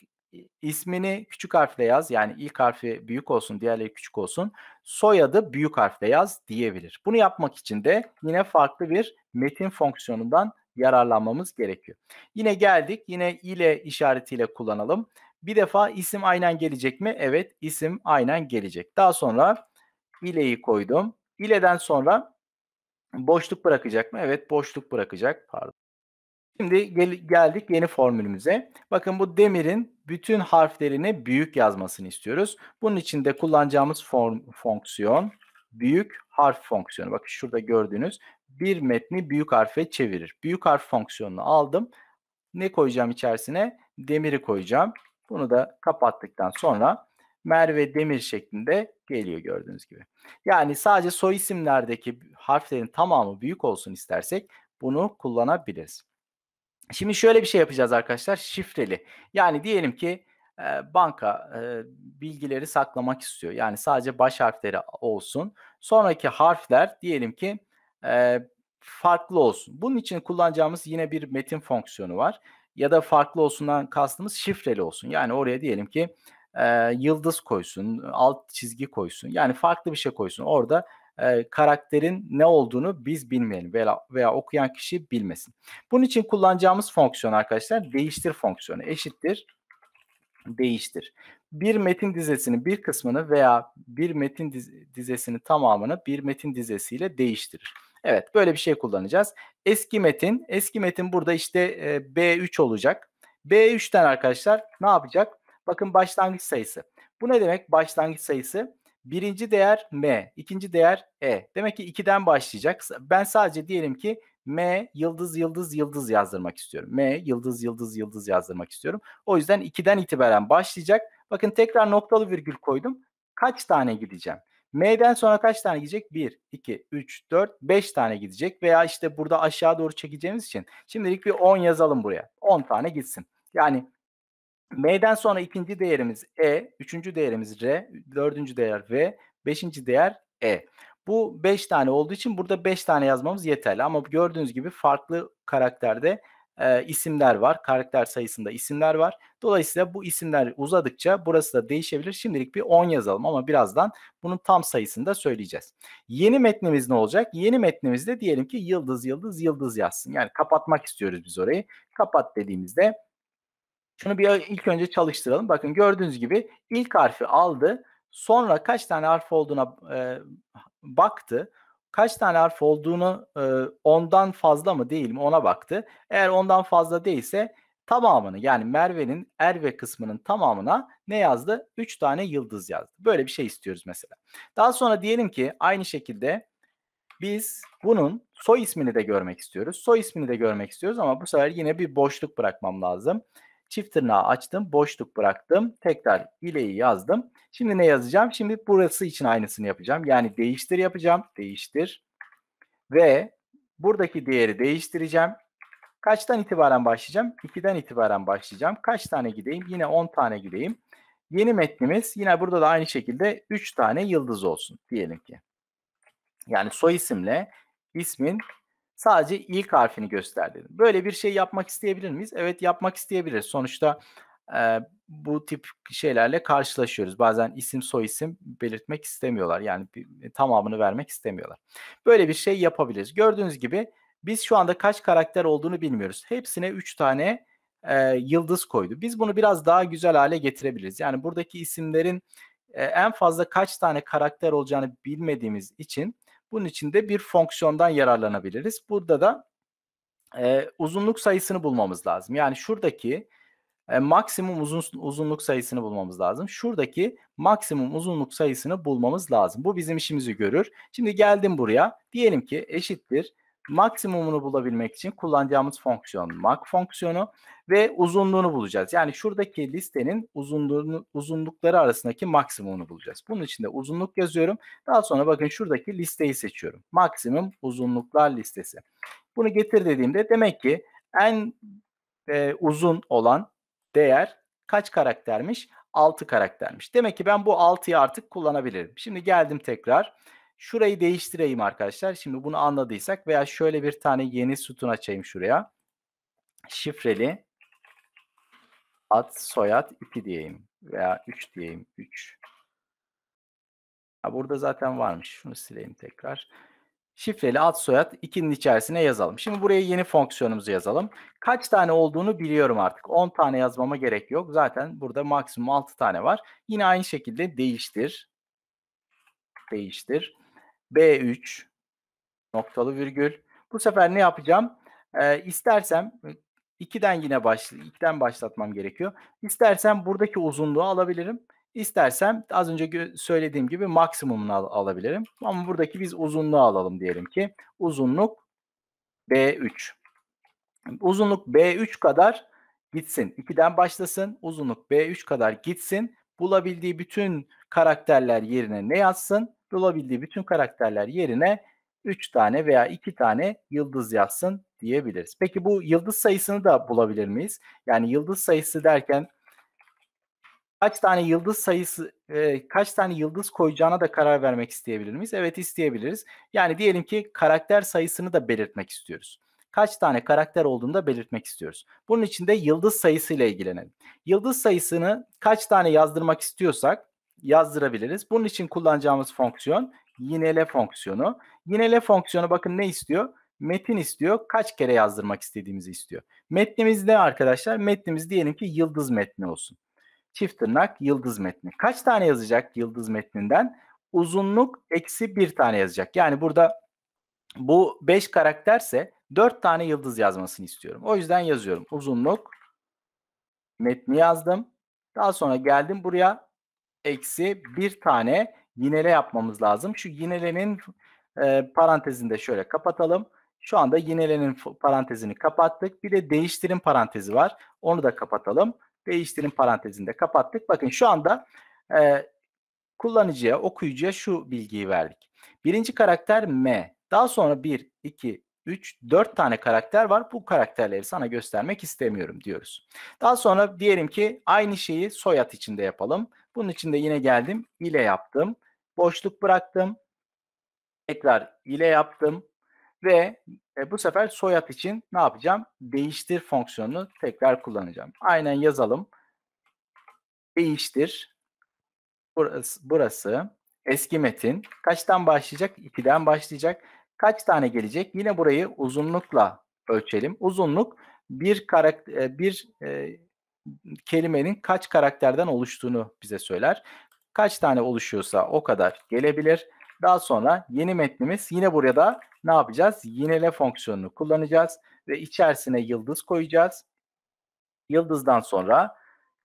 ismini küçük harfle yaz. Yani ilk harfi büyük olsun, diğerleri küçük olsun. Soyadı büyük harfle yaz diyebilir. Bunu yapmak için de yine farklı bir metin fonksiyonundan yararlanmamız gerekiyor. Yine geldik. Yine ile işaretiyle kullanalım. Bir defa isim aynen gelecek mi? Evet, isim aynen gelecek. Daha sonra ile'yi koydum. İle'den sonra boşluk bırakacak mı? Evet, boşluk bırakacak. Pardon. Şimdi gel geldik yeni formülümüze. Bakın bu demirin bütün harflerini büyük yazmasını istiyoruz. Bunun için de kullanacağımız form fonksiyon büyük harf fonksiyonu. Bakın şurada gördüğünüz bir metni büyük harfe çevirir. Büyük harf fonksiyonunu aldım. Ne koyacağım içerisine? Demiri koyacağım. Bunu da kapattıktan sonra Merve Demir şeklinde geliyor gördüğünüz gibi. Yani sadece soy isimlerdeki harflerin tamamı büyük olsun istersek bunu kullanabiliriz. Şimdi şöyle bir şey yapacağız arkadaşlar. Şifreli. Yani diyelim ki e, banka e, bilgileri saklamak istiyor. Yani sadece baş harfleri olsun. Sonraki harfler diyelim ki e, farklı olsun. Bunun için kullanacağımız yine bir metin fonksiyonu var. Ya da farklı olsundan kastımız şifreli olsun. Yani oraya diyelim ki e, yıldız koysun, alt çizgi koysun. Yani farklı bir şey koysun. Orada e, karakterin ne olduğunu biz bilmeyelim veya, veya okuyan kişi bilmesin. Bunun için kullanacağımız fonksiyon arkadaşlar değiştir fonksiyonu eşittir değiştir. Bir metin dizesinin bir kısmını veya bir metin dizesinin tamamını bir metin dizesiyle değiştirir. Evet böyle bir şey kullanacağız. Eski metin, eski metin burada işte B3 olacak. B3'ten arkadaşlar ne yapacak? Bakın başlangıç sayısı. Bu ne demek başlangıç sayısı? Birinci değer M, ikinci değer E. Demek ki 2'den başlayacak. Ben sadece diyelim ki M yıldız yıldız yıldız yazdırmak istiyorum. M yıldız yıldız yıldız yazdırmak istiyorum. O yüzden 2'den itibaren başlayacak. Bakın tekrar noktalı virgül koydum. Kaç tane gideceğim? M'den sonra kaç tane gidecek? 1, 2, 3, 4, 5 tane gidecek. Veya işte burada aşağı doğru çekeceğimiz için. Şimdilik bir 10 yazalım buraya. 10 tane gitsin. Yani M'den sonra ikinci değerimiz E, üçüncü değerimiz R, dördüncü değer V, beşinci değer E. Bu 5 tane olduğu için burada 5 tane yazmamız yeterli. Ama gördüğünüz gibi farklı karakterde e, isimler var. Karakter sayısında isimler var. Dolayısıyla bu isimler uzadıkça burası da değişebilir. Şimdilik bir 10 yazalım ama birazdan bunun tam sayısını da söyleyeceğiz. Yeni metnimiz ne olacak? Yeni metnimizde diyelim ki yıldız yıldız yıldız yazsın. Yani kapatmak istiyoruz biz orayı. Kapat dediğimizde şunu bir ilk önce çalıştıralım. Bakın gördüğünüz gibi ilk harfi aldı. Sonra kaç tane harf olduğuna e, baktı. Kaç tane harf olduğunu e, ondan fazla mı değil mi ona baktı. Eğer ondan fazla değilse tamamını yani Merve'nin Erve kısmının tamamına ne yazdı? 3 tane yıldız yazdı. Böyle bir şey istiyoruz mesela. Daha sonra diyelim ki aynı şekilde biz bunun soy ismini de görmek istiyoruz. Soy ismini de görmek istiyoruz ama bu sefer yine bir boşluk bırakmam lazım. Çift tırnağı açtım, boşluk bıraktım. Tekrar ileyi yazdım. Şimdi ne yazacağım? Şimdi burası için aynısını yapacağım. Yani değiştir yapacağım. Değiştir. Ve buradaki değeri değiştireceğim. Kaçtan itibaren başlayacağım? 2'den itibaren başlayacağım. Kaç tane gideyim? Yine 10 tane gideyim. Yeni metnimiz yine burada da aynı şekilde 3 tane yıldız olsun diyelim ki. Yani soy isimle ismin Sadece ilk harfini göster dedim. Böyle bir şey yapmak isteyebilir miyiz? Evet yapmak isteyebiliriz. Sonuçta e, bu tip şeylerle karşılaşıyoruz. Bazen isim soy isim belirtmek istemiyorlar. Yani bir, e, tamamını vermek istemiyorlar. Böyle bir şey yapabiliriz. Gördüğünüz gibi biz şu anda kaç karakter olduğunu bilmiyoruz. Hepsine 3 tane e, yıldız koydu. Biz bunu biraz daha güzel hale getirebiliriz. Yani buradaki isimlerin e, en fazla kaç tane karakter olacağını bilmediğimiz için bunun için de bir fonksiyondan yararlanabiliriz. Burada da e, uzunluk sayısını bulmamız lazım. Yani şuradaki e, maksimum uzun, uzunluk sayısını bulmamız lazım. Şuradaki maksimum uzunluk sayısını bulmamız lazım. Bu bizim işimizi görür. Şimdi geldim buraya. Diyelim ki eşittir maksimumunu bulabilmek için kullanacağımız fonksiyon max fonksiyonu ve uzunluğunu bulacağız. Yani şuradaki listenin uzunluğunu, uzunlukları arasındaki maksimumunu bulacağız. Bunun için de uzunluk yazıyorum. Daha sonra bakın şuradaki listeyi seçiyorum. Maksimum uzunluklar listesi. Bunu getir dediğimde demek ki en e, uzun olan değer kaç karaktermiş? 6 karaktermiş. Demek ki ben bu 6'yı artık kullanabilirim. Şimdi geldim tekrar Şurayı değiştireyim arkadaşlar. Şimdi bunu anladıysak veya şöyle bir tane yeni sütun açayım şuraya. Şifreli ad soyad 2 diyeyim veya 3 diyeyim 3. Ha, burada zaten varmış. Şunu sileyim tekrar. Şifreli ad soyad 2'nin içerisine yazalım. Şimdi buraya yeni fonksiyonumuzu yazalım. Kaç tane olduğunu biliyorum artık. 10 tane yazmama gerek yok. Zaten burada maksimum 6 tane var. Yine aynı şekilde değiştir. Değiştir. B3 noktalı virgül. Bu sefer ne yapacağım? Ee, istersem 2'den yine başla, 2'den başlatmam gerekiyor. İstersem buradaki uzunluğu alabilirim. İstersem az önce söylediğim gibi maksimumunu al alabilirim. Ama buradaki biz uzunluğu alalım diyelim ki. Uzunluk B3. Uzunluk B3 kadar gitsin. 2'den başlasın. Uzunluk B3 kadar gitsin. Bulabildiği bütün karakterler yerine ne yazsın? bulabildiği bütün karakterler yerine 3 tane veya 2 tane yıldız yazsın diyebiliriz. Peki bu yıldız sayısını da bulabilir miyiz? Yani yıldız sayısı derken kaç tane yıldız sayısı e, kaç tane yıldız koyacağına da karar vermek isteyebilir miyiz? Evet isteyebiliriz. Yani diyelim ki karakter sayısını da belirtmek istiyoruz. Kaç tane karakter olduğunu da belirtmek istiyoruz. Bunun için de yıldız sayısıyla ilgilenelim. Yıldız sayısını kaç tane yazdırmak istiyorsak yazdırabiliriz. Bunun için kullanacağımız fonksiyon yinele fonksiyonu. Yinele fonksiyonu bakın ne istiyor? Metin istiyor. Kaç kere yazdırmak istediğimizi istiyor. Metnimiz ne arkadaşlar? Metnimiz diyelim ki yıldız metni olsun. Çift tırnak yıldız metni. Kaç tane yazacak yıldız metninden? Uzunluk eksi bir tane yazacak. Yani burada bu 5 karakterse 4 tane yıldız yazmasını istiyorum. O yüzden yazıyorum. Uzunluk metni yazdım. Daha sonra geldim buraya eksi bir tane yinele yapmamız lazım. Şu yinelenin e, parantezini de şöyle kapatalım. Şu anda yinelenin parantezini kapattık. Bir de değiştirin parantezi var. Onu da kapatalım. Değiştirin parantezini de kapattık. Bakın şu anda e, kullanıcıya, okuyucuya şu bilgiyi verdik. Birinci karakter M. Daha sonra 1, 2, 3, 4 tane karakter var. Bu karakterleri sana göstermek istemiyorum diyoruz. Daha sonra diyelim ki aynı şeyi soyad içinde yapalım. Bunun için de yine geldim. ile yaptım. Boşluk bıraktım. Tekrar ile yaptım. Ve e, bu sefer soyad için ne yapacağım? Değiştir fonksiyonunu tekrar kullanacağım. Aynen yazalım. Değiştir. Burası, burası eski metin. Kaçtan başlayacak? 2'den başlayacak. Kaç tane gelecek? Yine burayı uzunlukla ölçelim. Uzunluk bir karakter bir e, kelimenin kaç karakterden oluştuğunu bize söyler. Kaç tane oluşuyorsa o kadar gelebilir. Daha sonra yeni metnimiz yine buraya da ne yapacağız? Yinele fonksiyonunu kullanacağız ve içerisine yıldız koyacağız. Yıldızdan sonra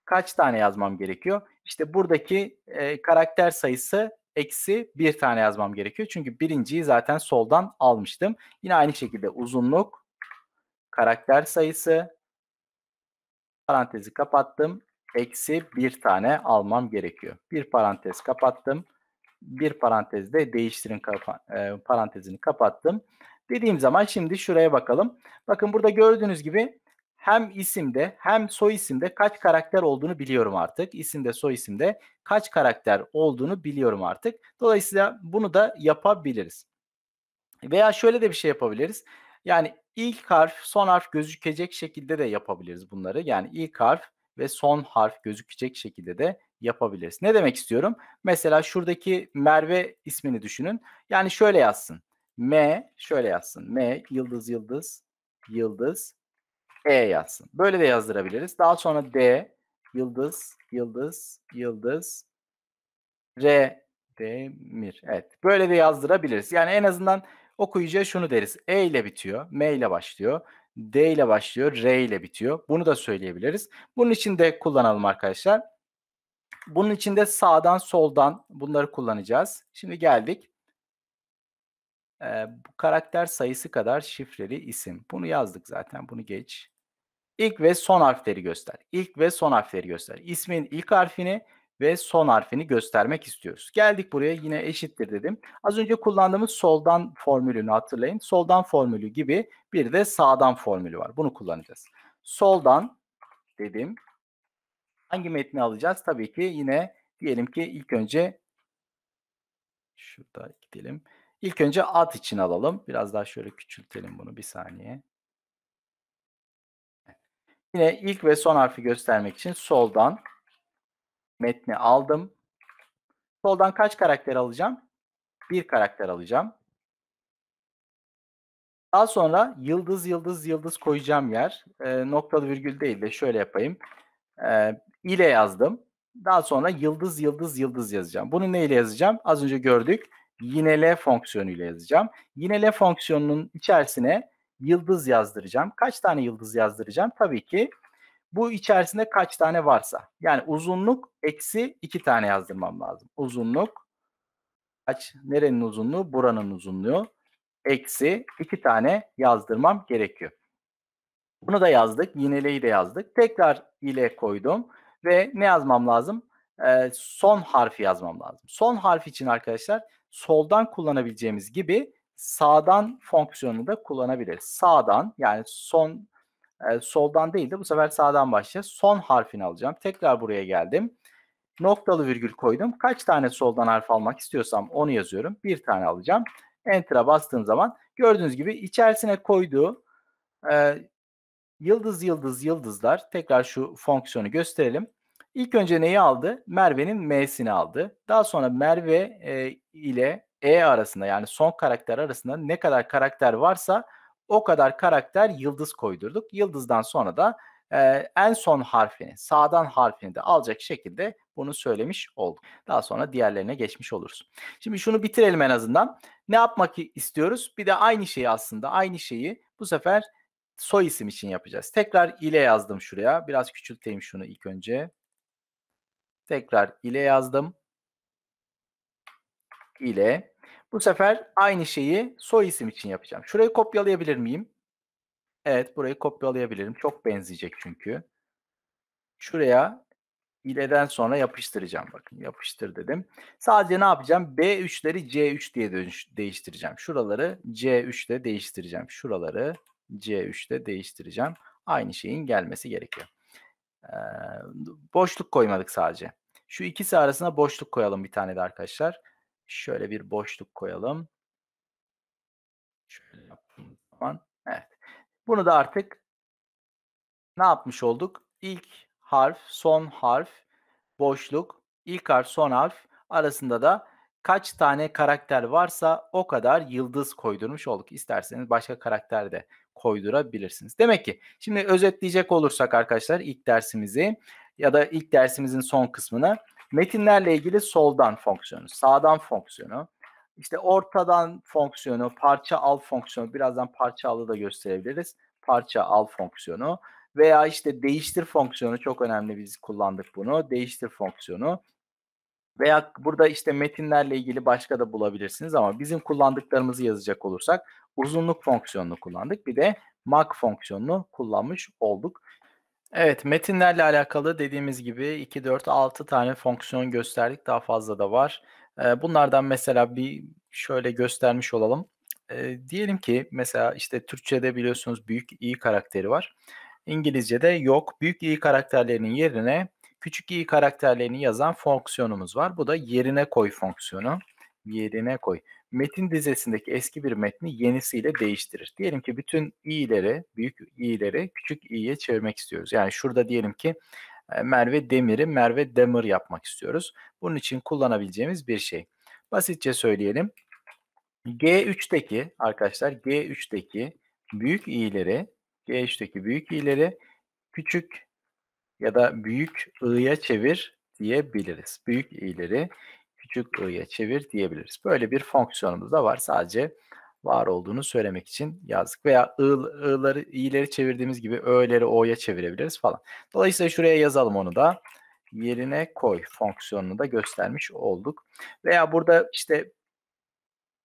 kaç tane yazmam gerekiyor? İşte buradaki e, karakter sayısı eksi bir tane yazmam gerekiyor. Çünkü birinciyi zaten soldan almıştım. Yine aynı şekilde uzunluk, karakter sayısı, Parantezi kapattım. Eksi bir tane almam gerekiyor. Bir parantez kapattım. Bir parantezde değiştirin kapa e, parantezini kapattım. Dediğim zaman şimdi şuraya bakalım. Bakın burada gördüğünüz gibi hem isimde hem soy isimde kaç karakter olduğunu biliyorum artık. İsimde soy isimde kaç karakter olduğunu biliyorum artık. Dolayısıyla bunu da yapabiliriz. Veya şöyle de bir şey yapabiliriz. Yani İlk harf, son harf gözükecek şekilde de yapabiliriz bunları. Yani ilk harf ve son harf gözükecek şekilde de yapabiliriz. Ne demek istiyorum? Mesela şuradaki Merve ismini düşünün. Yani şöyle yazsın. M şöyle yazsın. M yıldız yıldız yıldız E yazsın. Böyle de yazdırabiliriz. Daha sonra D yıldız yıldız yıldız R demir. Evet. Böyle de yazdırabiliriz. Yani en azından okuyucuya şunu deriz. E ile bitiyor, M ile başlıyor, D ile başlıyor, R ile bitiyor. Bunu da söyleyebiliriz. Bunun için de kullanalım arkadaşlar. Bunun için de sağdan soldan bunları kullanacağız. Şimdi geldik. Ee, bu karakter sayısı kadar şifreli isim. Bunu yazdık zaten. Bunu geç. İlk ve son harfleri göster. İlk ve son harfleri göster. İsmin ilk harfini, ve son harfini göstermek istiyoruz. Geldik buraya yine eşittir dedim. Az önce kullandığımız soldan formülünü hatırlayın. Soldan formülü gibi bir de sağdan formülü var. Bunu kullanacağız. Soldan dedim. Hangi metni alacağız? Tabii ki yine diyelim ki ilk önce şurada gidelim. İlk önce at için alalım. Biraz daha şöyle küçültelim bunu bir saniye. Yine ilk ve son harfi göstermek için soldan Metni aldım. Soldan kaç karakter alacağım? Bir karakter alacağım. Daha sonra yıldız yıldız yıldız koyacağım yer. E, noktalı virgül değil de şöyle yapayım. E, ile yazdım. Daha sonra yıldız yıldız yıldız yazacağım. Bunu neyle yazacağım? Az önce gördük. Yinele fonksiyonuyla yazacağım. Yinele fonksiyonunun içerisine yıldız yazdıracağım. Kaç tane yıldız yazdıracağım? Tabii ki bu içerisinde kaç tane varsa. Yani uzunluk eksi iki tane yazdırmam lazım. Uzunluk kaç? Nerenin uzunluğu? Buranın uzunluğu. Eksi iki tane yazdırmam gerekiyor. Bunu da yazdık. Yineleyi de yazdık. Tekrar ile koydum. Ve ne yazmam lazım? Ee, son harfi yazmam lazım. Son harf için arkadaşlar soldan kullanabileceğimiz gibi sağdan fonksiyonunu da kullanabiliriz. Sağdan yani son e, soldan değil de bu sefer sağdan başlayacağız. Son harfini alacağım. Tekrar buraya geldim. Noktalı virgül koydum. Kaç tane soldan harf almak istiyorsam onu yazıyorum. Bir tane alacağım. Enter'a bastığım zaman gördüğünüz gibi içerisine koyduğu e, yıldız yıldız yıldızlar tekrar şu fonksiyonu gösterelim. İlk önce neyi aldı? Merve'nin M'sini aldı. Daha sonra Merve e, ile E arasında yani son karakter arasında ne kadar karakter varsa o kadar karakter yıldız koydurduk. Yıldızdan sonra da e, en son harfini, sağdan harfini de alacak şekilde bunu söylemiş olduk. Daha sonra diğerlerine geçmiş oluruz. Şimdi şunu bitirelim en azından. Ne yapmak istiyoruz? Bir de aynı şeyi aslında aynı şeyi bu sefer soy isim için yapacağız. Tekrar ile yazdım şuraya. Biraz küçülteyim şunu ilk önce. Tekrar ile yazdım. İle. Bu sefer aynı şeyi soy isim için yapacağım. Şurayı kopyalayabilir miyim? Evet burayı kopyalayabilirim. Çok benzeyecek çünkü. Şuraya ileden sonra yapıştıracağım. Bakın yapıştır dedim. Sadece ne yapacağım? B3'leri C3 diye değiştireceğim. Şuraları C3'te değiştireceğim. Şuraları C3'te değiştireceğim. Aynı şeyin gelmesi gerekiyor. Ee, boşluk koymadık sadece. Şu ikisi arasına boşluk koyalım bir tane de arkadaşlar şöyle bir boşluk koyalım. Şöyle yaptığımız zaman. Evet. Bunu da artık ne yapmış olduk? İlk harf, son harf, boşluk, ilk harf, son harf arasında da kaç tane karakter varsa o kadar yıldız koydurmuş olduk. İsterseniz başka karakter de koydurabilirsiniz. Demek ki şimdi özetleyecek olursak arkadaşlar ilk dersimizi ya da ilk dersimizin son kısmını Metinlerle ilgili soldan fonksiyonu, sağdan fonksiyonu, işte ortadan fonksiyonu, parça al fonksiyonu, birazdan parça alı da gösterebiliriz. Parça al fonksiyonu veya işte değiştir fonksiyonu çok önemli biz kullandık bunu. Değiştir fonksiyonu veya burada işte metinlerle ilgili başka da bulabilirsiniz ama bizim kullandıklarımızı yazacak olursak uzunluk fonksiyonunu kullandık. Bir de mak fonksiyonunu kullanmış olduk. Evet, metinlerle alakalı dediğimiz gibi 2, 4, 6 tane fonksiyon gösterdik. Daha fazla da var. bunlardan mesela bir şöyle göstermiş olalım. diyelim ki mesela işte Türkçe'de biliyorsunuz büyük i karakteri var. İngilizce'de yok. Büyük i karakterlerinin yerine küçük i karakterlerini yazan fonksiyonumuz var. Bu da yerine koy fonksiyonu. Yerine koy metin dizesindeki eski bir metni yenisiyle değiştirir. Diyelim ki bütün i'leri, büyük i'leri küçük i'ye çevirmek istiyoruz. Yani şurada diyelim ki e, Merve Demir'i Merve Demir yapmak istiyoruz. Bunun için kullanabileceğimiz bir şey. Basitçe söyleyelim. G3'teki arkadaşlar G3'teki büyük i'leri G3'teki büyük i'leri küçük ya da büyük i'ye çevir diyebiliriz. Büyük i'leri küçük i'ye çevir diyebiliriz. Böyle bir fonksiyonumuz da var. Sadece var olduğunu söylemek için yazdık. Veya i'ları, i'leri çevirdiğimiz gibi ö'leri o'ya çevirebiliriz falan. Dolayısıyla şuraya yazalım onu da. Yerine koy fonksiyonunu da göstermiş olduk. Veya burada işte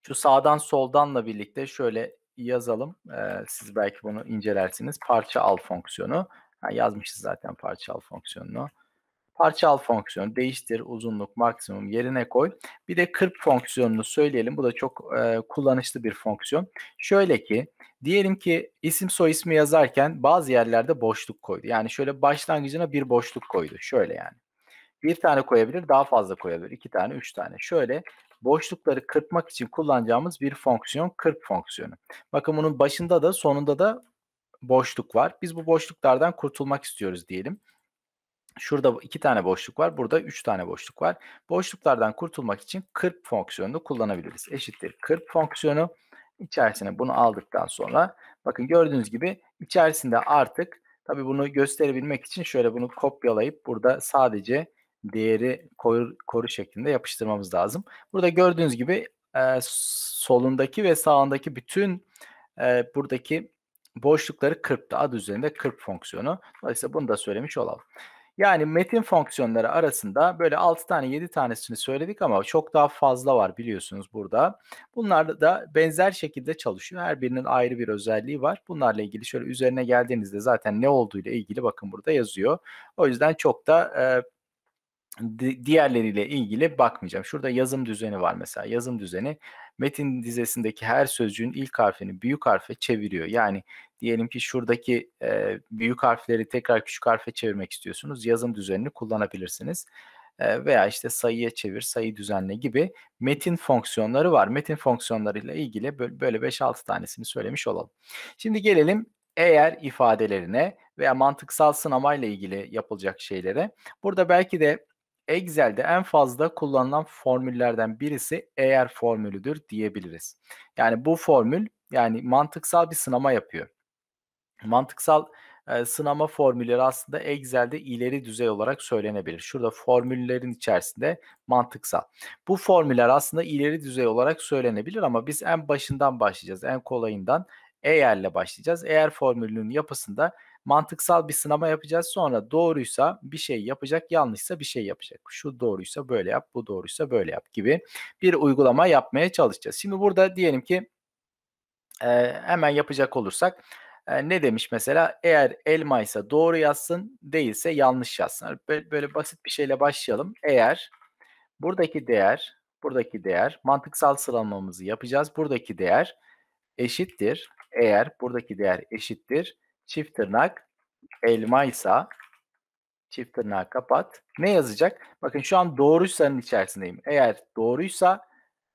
şu sağdan soldanla birlikte şöyle yazalım. Ee, siz belki bunu incelersiniz. Parça al fonksiyonu. Ha, yazmışız zaten parça al fonksiyonunu. Parçal fonksiyon değiştir, uzunluk, maksimum yerine koy. Bir de kırp fonksiyonunu söyleyelim. Bu da çok e, kullanışlı bir fonksiyon. Şöyle ki diyelim ki isim soy ismi yazarken bazı yerlerde boşluk koydu. Yani şöyle başlangıcına bir boşluk koydu. Şöyle yani. Bir tane koyabilir, daha fazla koyabilir. iki tane, üç tane. Şöyle boşlukları kırpmak için kullanacağımız bir fonksiyon kırp fonksiyonu. Bakın bunun başında da sonunda da boşluk var. Biz bu boşluklardan kurtulmak istiyoruz diyelim. Şurada iki tane boşluk var. Burada üç tane boşluk var. Boşluklardan kurtulmak için kırp fonksiyonunu kullanabiliriz. Eşittir kırp fonksiyonu. içerisine bunu aldıktan sonra bakın gördüğünüz gibi içerisinde artık tabi bunu gösterebilmek için şöyle bunu kopyalayıp burada sadece değeri koru, koru şeklinde yapıştırmamız lazım. Burada gördüğünüz gibi e, solundaki ve sağındaki bütün e, buradaki boşlukları kırptı. Adı üzerinde kırp fonksiyonu. Dolayısıyla bunu da söylemiş olalım. Yani metin fonksiyonları arasında böyle 6 tane 7 tanesini söyledik ama çok daha fazla var biliyorsunuz burada. Bunlar da benzer şekilde çalışıyor. Her birinin ayrı bir özelliği var. Bunlarla ilgili şöyle üzerine geldiğinizde zaten ne olduğuyla ilgili bakın burada yazıyor. O yüzden çok da e, diğerleriyle ilgili bakmayacağım. Şurada yazım düzeni var mesela. Yazım düzeni metin dizesindeki her sözcüğün ilk harfini büyük harfe çeviriyor. Yani Diyelim ki şuradaki e, büyük harfleri tekrar küçük harfe çevirmek istiyorsunuz. Yazım düzenini kullanabilirsiniz. E, veya işte sayıya çevir, sayı düzenle gibi metin fonksiyonları var. Metin fonksiyonlarıyla ilgili böyle 5-6 tanesini söylemiş olalım. Şimdi gelelim eğer ifadelerine veya mantıksal sınamayla ilgili yapılacak şeylere. Burada belki de Excel'de en fazla kullanılan formüllerden birisi eğer formülüdür diyebiliriz. Yani bu formül yani mantıksal bir sınama yapıyor. Mantıksal e, sınama formülleri aslında Excel'de ileri düzey olarak söylenebilir. Şurada formüllerin içerisinde mantıksal. Bu formüller aslında ileri düzey olarak söylenebilir ama biz en başından başlayacağız. En kolayından eğerle başlayacağız. Eğer formülünün yapısında mantıksal bir sınama yapacağız. Sonra doğruysa bir şey yapacak, yanlışsa bir şey yapacak. Şu doğruysa böyle yap, bu doğruysa böyle yap gibi bir uygulama yapmaya çalışacağız. Şimdi burada diyelim ki e, hemen yapacak olursak ne demiş mesela? Eğer elma ise doğru yazsın, değilse yanlış yazsın. Hani böyle, böyle basit bir şeyle başlayalım. Eğer buradaki değer, buradaki değer, mantıksal sıralamamızı yapacağız. Buradaki değer eşittir. Eğer buradaki değer eşittir, çift tırnak elma ise çift tırnağı kapat. Ne yazacak? Bakın şu an doğruysanın içerisindeyim. Eğer doğruysa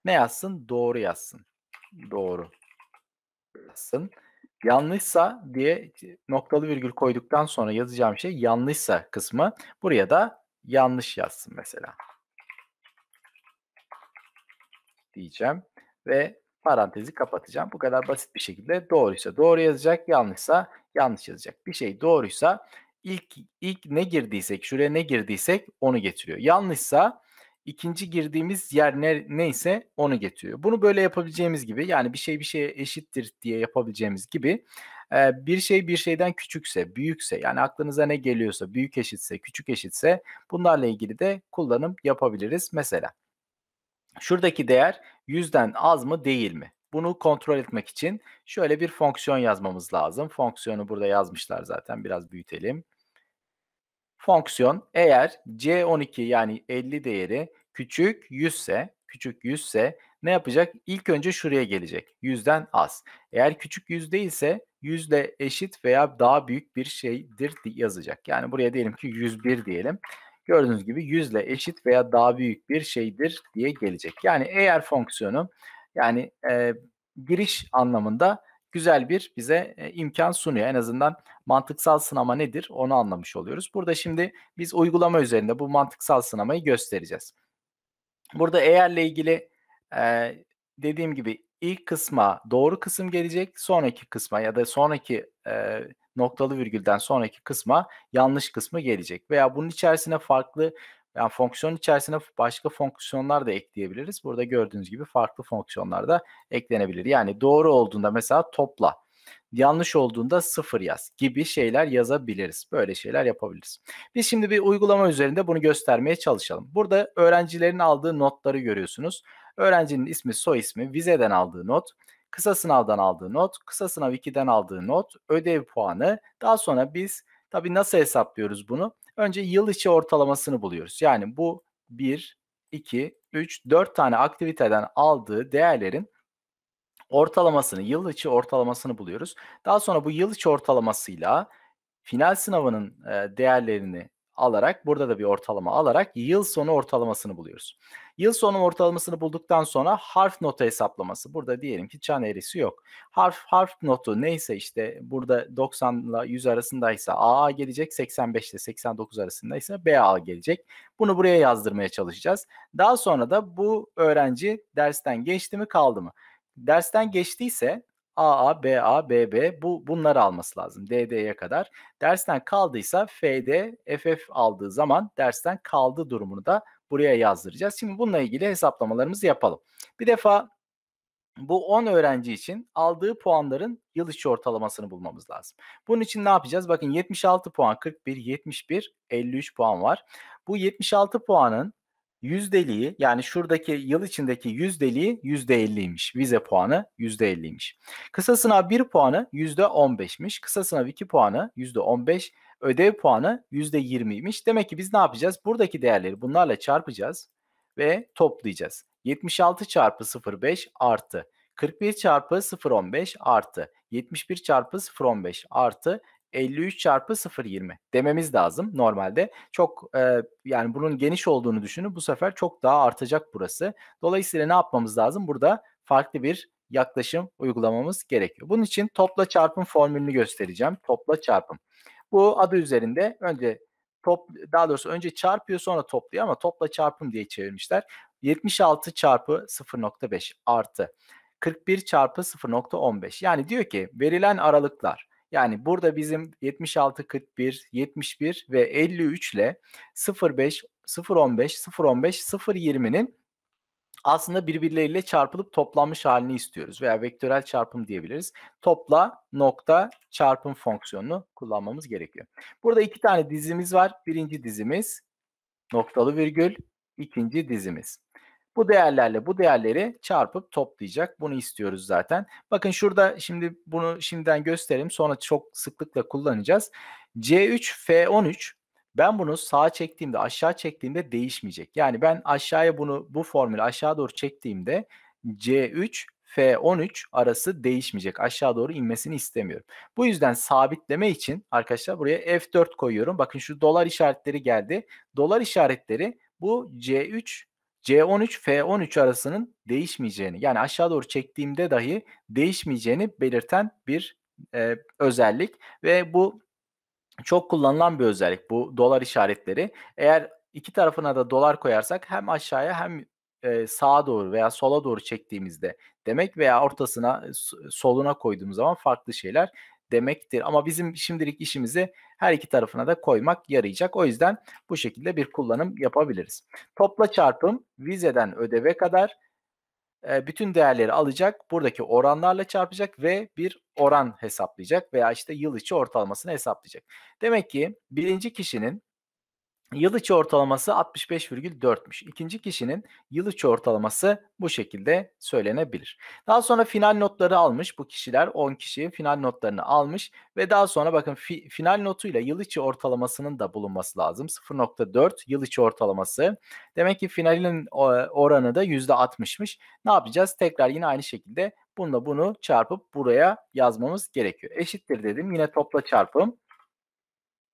ne yazsın? Doğru yazsın. Doğru yazsın. Yanlışsa diye noktalı virgül koyduktan sonra yazacağım şey yanlışsa kısmı. Buraya da yanlış yazsın mesela. Diyeceğim ve parantezi kapatacağım. Bu kadar basit bir şekilde doğruysa doğru yazacak, yanlışsa yanlış yazacak. Bir şey doğruysa ilk ilk ne girdiysek, şuraya ne girdiysek onu getiriyor. Yanlışsa ikinci girdiğimiz yer ne, neyse onu getiriyor. Bunu böyle yapabileceğimiz gibi yani bir şey bir şeye eşittir diye yapabileceğimiz gibi e, bir şey bir şeyden küçükse, büyükse yani aklınıza ne geliyorsa büyük eşitse, küçük eşitse bunlarla ilgili de kullanım yapabiliriz. Mesela şuradaki değer yüzden az mı değil mi? Bunu kontrol etmek için şöyle bir fonksiyon yazmamız lazım. Fonksiyonu burada yazmışlar zaten biraz büyütelim fonksiyon eğer C12 yani 50 değeri küçük 100 ise küçük 100 ise ne yapacak? İlk önce şuraya gelecek. 100'den az. Eğer küçük 100 değilse 100 yüzle eşit veya daha büyük bir şeydir yazacak. Yani buraya diyelim ki 101 diyelim. Gördüğünüz gibi 100 yüzle eşit veya daha büyük bir şeydir diye gelecek. Yani eğer fonksiyonu yani e, giriş anlamında güzel bir bize e, imkan sunuyor. En azından mantıksal sınama nedir onu anlamış oluyoruz. Burada şimdi biz uygulama üzerinde bu mantıksal sınamayı göstereceğiz. Burada eğerle ilgili e, dediğim gibi ilk kısma doğru kısım gelecek. Sonraki kısma ya da sonraki e, noktalı virgülden sonraki kısma yanlış kısmı gelecek. Veya bunun içerisine farklı yani fonksiyon içerisine başka fonksiyonlar da ekleyebiliriz. Burada gördüğünüz gibi farklı fonksiyonlar da eklenebilir. Yani doğru olduğunda mesela topla Yanlış olduğunda sıfır yaz gibi şeyler yazabiliriz. Böyle şeyler yapabiliriz. Biz şimdi bir uygulama üzerinde bunu göstermeye çalışalım. Burada öğrencilerin aldığı notları görüyorsunuz. Öğrencinin ismi, soy ismi, vizeden aldığı not, kısa sınavdan aldığı not, kısa sınav 2'den aldığı not, ödev puanı. Daha sonra biz tabii nasıl hesaplıyoruz bunu? Önce yıl içi ortalamasını buluyoruz. Yani bu 1, 2, 3, 4 tane aktiviteden aldığı değerlerin ortalamasını, yıl içi ortalamasını buluyoruz. Daha sonra bu yıl içi ortalamasıyla final sınavının e, değerlerini alarak burada da bir ortalama alarak yıl sonu ortalamasını buluyoruz. Yıl sonu ortalamasını bulduktan sonra harf notu hesaplaması. Burada diyelim ki çan eğrisi yok. Harf harf notu neyse işte burada 90 ile 100 arasındaysa AA gelecek, 85 ile 89 arasındaysa BA gelecek. Bunu buraya yazdırmaya çalışacağız. Daha sonra da bu öğrenci dersten geçti mi kaldı mı? Dersten geçtiyse AA, BA, BB bu bunları alması lazım DD'ye kadar. Dersten kaldıysa FD, FF aldığı zaman dersten kaldı durumunu da buraya yazdıracağız. Şimdi bununla ilgili hesaplamalarımızı yapalım. Bir defa bu 10 öğrenci için aldığı puanların yıl içi ortalamasını bulmamız lazım. Bunun için ne yapacağız? Bakın 76 puan, 41, 71, 53 puan var. Bu 76 puanın yüzdeliği yani şuradaki yıl içindeki yüzdeliği yüzde %50'ymiş. Vize puanı yüzde %50'ymiş. Kısa sınav 1 puanı yüzde %15'miş. Kısa sınav 2 puanı yüzde %15. Ödev puanı yüzde %20'ymiş. Demek ki biz ne yapacağız? Buradaki değerleri bunlarla çarpacağız ve toplayacağız. 76 çarpı 0.5 artı 41 çarpı 0.15 artı 71 çarpı 0.15 artı 53 çarpı 0.20 dememiz lazım normalde. Çok e, yani bunun geniş olduğunu düşünün. Bu sefer çok daha artacak burası. Dolayısıyla ne yapmamız lazım? Burada farklı bir yaklaşım uygulamamız gerekiyor. Bunun için topla çarpım formülünü göstereceğim. Topla çarpım. Bu adı üzerinde önce top daha doğrusu önce çarpıyor sonra topluyor ama topla çarpım diye çevirmişler. 76 çarpı 0.5 artı 41 çarpı 0.15. Yani diyor ki verilen aralıklar yani burada bizim 76 41 71 ve 53 ile 05 015 015 020'nin aslında birbirleriyle çarpılıp toplanmış halini istiyoruz veya vektörel çarpım diyebiliriz. Topla nokta çarpım fonksiyonunu kullanmamız gerekiyor. Burada iki tane dizimiz var. Birinci dizimiz noktalı virgül, ikinci dizimiz. Bu değerlerle bu değerleri çarpıp toplayacak. Bunu istiyoruz zaten. Bakın şurada şimdi bunu şimdiden göstereyim. Sonra çok sıklıkla kullanacağız. C3 F13 ben bunu sağa çektiğimde aşağı çektiğimde değişmeyecek. Yani ben aşağıya bunu bu formülü aşağı doğru çektiğimde C3 F13 arası değişmeyecek. Aşağı doğru inmesini istemiyorum. Bu yüzden sabitleme için arkadaşlar buraya F4 koyuyorum. Bakın şu dolar işaretleri geldi. Dolar işaretleri bu C3 C13 F13 arasının değişmeyeceğini yani aşağı doğru çektiğimde dahi değişmeyeceğini belirten bir e, özellik ve bu çok kullanılan bir özellik bu dolar işaretleri. Eğer iki tarafına da dolar koyarsak hem aşağıya hem e, sağa doğru veya sola doğru çektiğimizde demek veya ortasına soluna koyduğumuz zaman farklı şeyler demektir. Ama bizim şimdilik işimizi her iki tarafına da koymak yarayacak. O yüzden bu şekilde bir kullanım yapabiliriz. Topla çarpım vizeden ödeve kadar e, bütün değerleri alacak. Buradaki oranlarla çarpacak ve bir oran hesaplayacak veya işte yıl içi ortalamasını hesaplayacak. Demek ki birinci kişinin Yıl içi ortalaması 65,4'müş. İkinci kişinin yıl içi ortalaması bu şekilde söylenebilir. Daha sonra final notları almış. Bu kişiler 10 kişi final notlarını almış ve daha sonra bakın fi, final notuyla yıl içi ortalamasının da bulunması lazım. 0.4 yıl içi ortalaması. Demek ki finalin e, oranı da %60'mış. Ne yapacağız? Tekrar yine aynı şekilde bununla bunu çarpıp buraya yazmamız gerekiyor. Eşittir dedim. Yine topla çarpım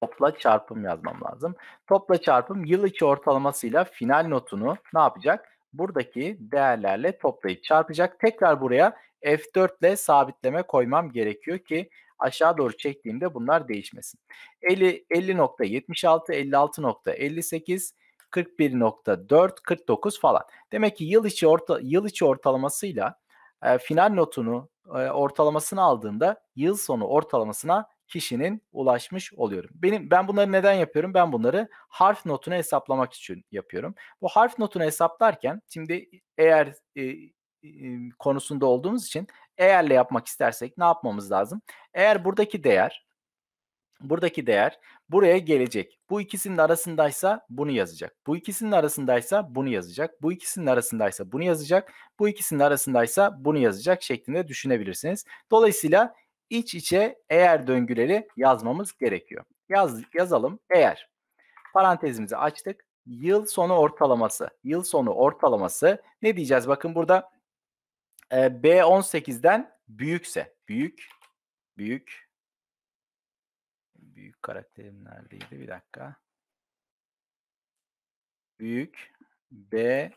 topla çarpım yazmam lazım. Topla çarpım yıl içi ortalamasıyla final notunu ne yapacak? Buradaki değerlerle toplayıp çarpacak. Tekrar buraya F4 ile sabitleme koymam gerekiyor ki aşağı doğru çektiğimde bunlar değişmesin. 50 50.76, 56.58, 41.4, 49 falan. Demek ki yıl içi orta yıl içi ortalamasıyla e, final notunu e, ortalamasını aldığımda yıl sonu ortalamasına kişinin ulaşmış oluyorum. Benim ben bunları neden yapıyorum? Ben bunları harf notunu hesaplamak için yapıyorum. Bu harf notunu hesaplarken şimdi eğer e, e, konusunda olduğumuz için eğerle yapmak istersek ne yapmamız lazım? Eğer buradaki değer buradaki değer buraya gelecek. Bu ikisinin arasındaysa bunu yazacak. Bu ikisinin arasındaysa bunu yazacak. Bu ikisinin arasındaysa bunu yazacak. Bu ikisinin arasındaysa bunu yazacak şeklinde düşünebilirsiniz. Dolayısıyla iç içe eğer döngüleri yazmamız gerekiyor. Yaz, yazalım eğer. Parantezimizi açtık. Yıl sonu ortalaması. Yıl sonu ortalaması ne diyeceğiz? Bakın burada e, B18'den büyükse. Büyük, büyük. Büyük karakterim neredeydi? Bir dakika. Büyük B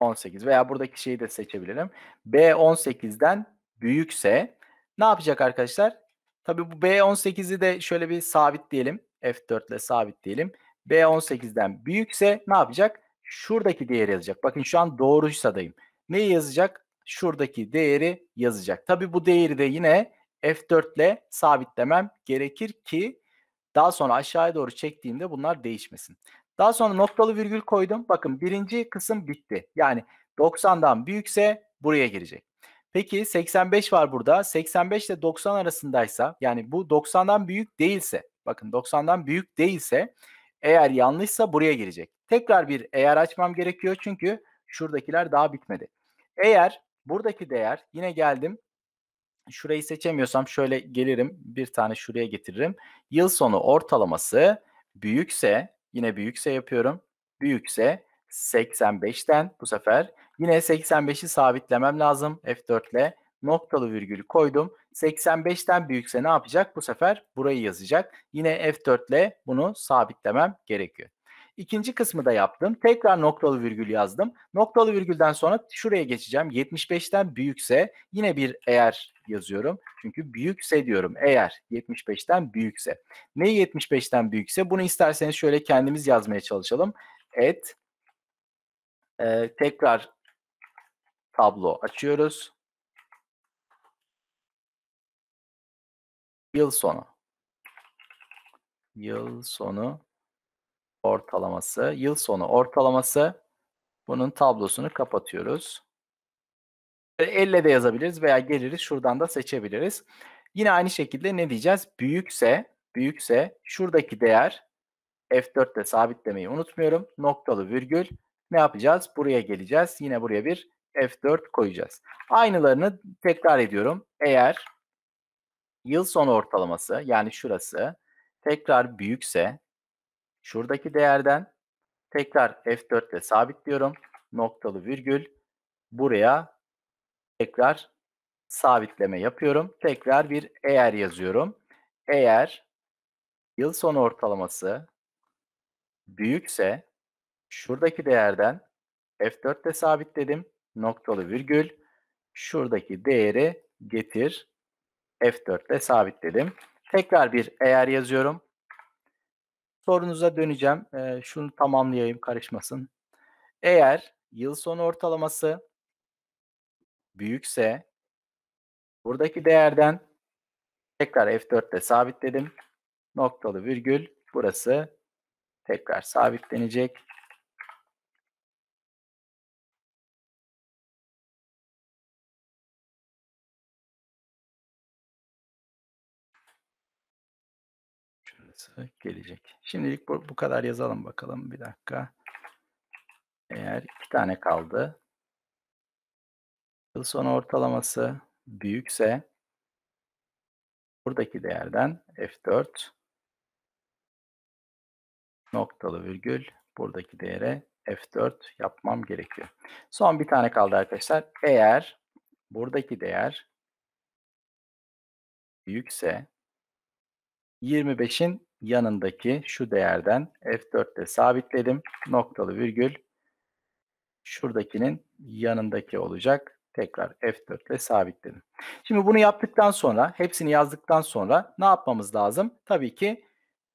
18 veya buradaki şeyi de seçebilirim. B18'den büyükse ne yapacak arkadaşlar? Tabii bu B18'i de şöyle bir sabit diyelim. F4 ile sabit diyelim. B18'den büyükse ne yapacak? Şuradaki değeri yazacak. Bakın şu an doğru sadayım. Neyi yazacak? Şuradaki değeri yazacak. Tabii bu değeri de yine F4 ile sabitlemem gerekir ki daha sonra aşağıya doğru çektiğimde bunlar değişmesin. Daha sonra noktalı virgül koydum. Bakın birinci kısım bitti. Yani 90'dan büyükse buraya girecek. Peki 85 var burada. 85 ile 90 arasındaysa yani bu 90'dan büyük değilse bakın 90'dan büyük değilse eğer yanlışsa buraya girecek. Tekrar bir eğer açmam gerekiyor çünkü şuradakiler daha bitmedi. Eğer buradaki değer yine geldim şurayı seçemiyorsam şöyle gelirim bir tane şuraya getiririm. Yıl sonu ortalaması büyükse yine büyükse yapıyorum. Büyükse 85'ten bu sefer yine 85'i sabitlemem lazım F4 ile noktalı virgülü koydum. 85'ten büyükse ne yapacak? Bu sefer burayı yazacak. Yine F4 ile bunu sabitlemem gerekiyor. İkinci kısmı da yaptım. Tekrar noktalı virgül yazdım. Noktalı virgülden sonra şuraya geçeceğim. 75'ten büyükse yine bir eğer yazıyorum. Çünkü büyükse diyorum eğer 75'ten büyükse. Ne 75'ten büyükse bunu isterseniz şöyle kendimiz yazmaya çalışalım. Et ee, tekrar tablo açıyoruz. Yıl sonu. Yıl sonu ortalaması. Yıl sonu ortalaması. Bunun tablosunu kapatıyoruz. Ee, elle de yazabiliriz veya geliriz şuradan da seçebiliriz. Yine aynı şekilde ne diyeceğiz? Büyükse, büyükse şuradaki değer F4'te sabitlemeyi unutmuyorum. Noktalı virgül ne yapacağız? Buraya geleceğiz. Yine buraya bir F4 koyacağız. Aynılarını tekrar ediyorum. Eğer yıl sonu ortalaması yani şurası tekrar büyükse şuradaki değerden tekrar F4 ile sabitliyorum. Noktalı virgül buraya tekrar sabitleme yapıyorum. Tekrar bir eğer yazıyorum. Eğer yıl sonu ortalaması büyükse Şuradaki değerden F4'te sabitledim. Noktalı virgül. Şuradaki değeri getir. F4'te sabitledim. Tekrar bir eğer yazıyorum. Sorunuza döneceğim. E, şunu tamamlayayım karışmasın. Eğer yıl sonu ortalaması büyükse buradaki değerden tekrar F4'te sabitledim. Noktalı virgül burası tekrar sabitlenecek. gelecek. Şimdilik bu, bu kadar yazalım bakalım. Bir dakika. Eğer iki tane kaldı. Yıl sonu ortalaması büyükse buradaki değerden F4 noktalı virgül buradaki değere F4 yapmam gerekiyor. Son bir tane kaldı arkadaşlar. Eğer buradaki değer büyükse 25'in yanındaki şu değerden F4'te sabitledim. Noktalı virgül şuradakinin yanındaki olacak. Tekrar F4 ile sabitledim. Şimdi bunu yaptıktan sonra, hepsini yazdıktan sonra ne yapmamız lazım? Tabii ki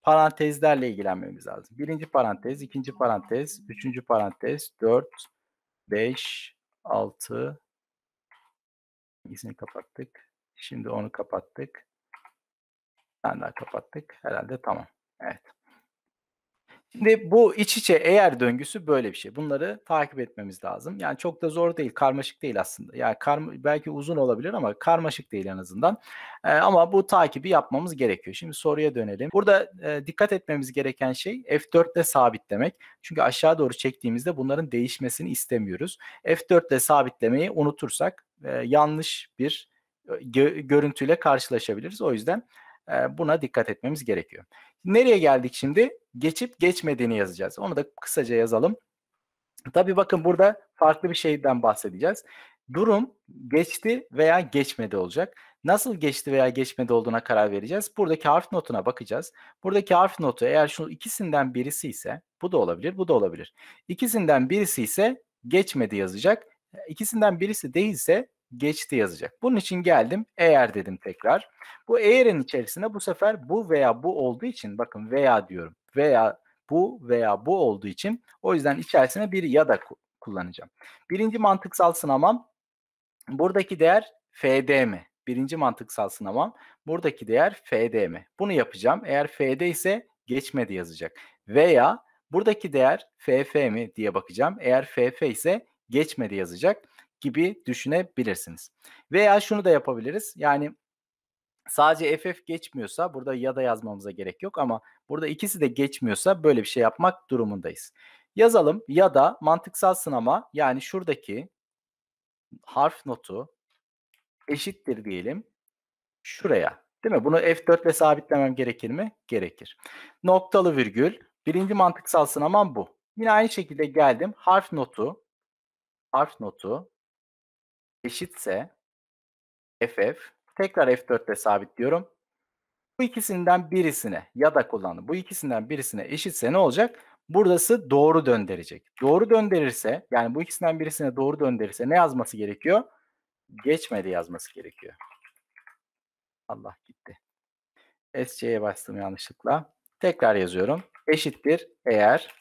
parantezlerle ilgilenmemiz lazım. Birinci parantez, ikinci parantez, üçüncü parantez, dört, beş, altı. İkisini kapattık. Şimdi onu kapattık tane daha kapattık. Herhalde tamam. Evet. Şimdi bu iç içe eğer döngüsü böyle bir şey. Bunları takip etmemiz lazım. Yani çok da zor değil, karmaşık değil aslında. Yani kar, belki uzun olabilir ama karmaşık değil en azından. Ee, ama bu takibi yapmamız gerekiyor. Şimdi soruya dönelim. Burada e, dikkat etmemiz gereken şey F4'te sabitlemek. Çünkü aşağı doğru çektiğimizde bunların değişmesini istemiyoruz. F4'te sabitlemeyi unutursak e, yanlış bir e, görüntüyle karşılaşabiliriz. O yüzden Buna dikkat etmemiz gerekiyor. Nereye geldik şimdi? Geçip geçmediğini yazacağız. Onu da kısaca yazalım. Tabii bakın burada farklı bir şeyden bahsedeceğiz. Durum geçti veya geçmedi olacak. Nasıl geçti veya geçmedi olduğuna karar vereceğiz. Buradaki harf notuna bakacağız. Buradaki harf notu eğer şu ikisinden birisi ise bu da olabilir, bu da olabilir. İkisinden birisi ise geçmedi yazacak. İkisinden birisi değilse geçti yazacak. Bunun için geldim eğer dedim tekrar. Bu eğerin içerisine bu sefer bu veya bu olduğu için bakın veya diyorum. Veya bu veya bu olduğu için o yüzden içerisine bir ya da kullanacağım. Birinci mantıksal sınamam buradaki değer FD mi? Birinci mantıksal sınamam buradaki değer FD mi? Bunu yapacağım. Eğer FD ise geçmedi yazacak. Veya buradaki değer FF mi diye bakacağım. Eğer FF ise geçmedi yazacak gibi düşünebilirsiniz. Veya şunu da yapabiliriz. Yani sadece FF geçmiyorsa burada ya da yazmamıza gerek yok ama burada ikisi de geçmiyorsa böyle bir şey yapmak durumundayız. Yazalım ya da mantıksal sınama yani şuradaki harf notu eşittir diyelim şuraya. Değil mi? Bunu F4 ile sabitlemem gerekir mi? Gerekir. Noktalı virgül. Birinci mantıksal sınamam bu. Yine aynı şekilde geldim. Harf notu harf notu eşitse FF tekrar F4 sabit diyorum. Bu ikisinden birisine ya da kullandım. Bu ikisinden birisine eşitse ne olacak? Burası doğru döndürecek. Doğru döndürürse yani bu ikisinden birisine doğru döndürürse ne yazması gerekiyor? Geçmedi yazması gerekiyor. Allah gitti. SC'ye bastım yanlışlıkla. Tekrar yazıyorum. Eşittir eğer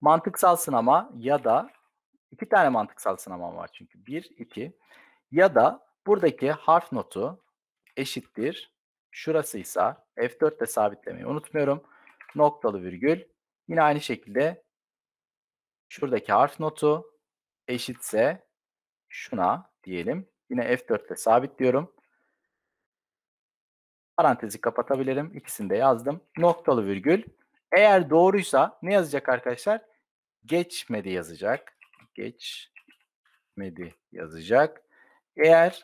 mantıksal ama ya da İki tane mantıksal sınamam var çünkü. Bir, iki. Ya da buradaki harf notu eşittir. Şurasıysa F4 de sabitlemeyi unutmuyorum. Noktalı virgül. Yine aynı şekilde şuradaki harf notu eşitse şuna diyelim. Yine F4 ile sabitliyorum. Parantezi kapatabilirim. İkisini de yazdım. Noktalı virgül. Eğer doğruysa ne yazacak arkadaşlar? Geçmedi yazacak geçmedi yazacak. Eğer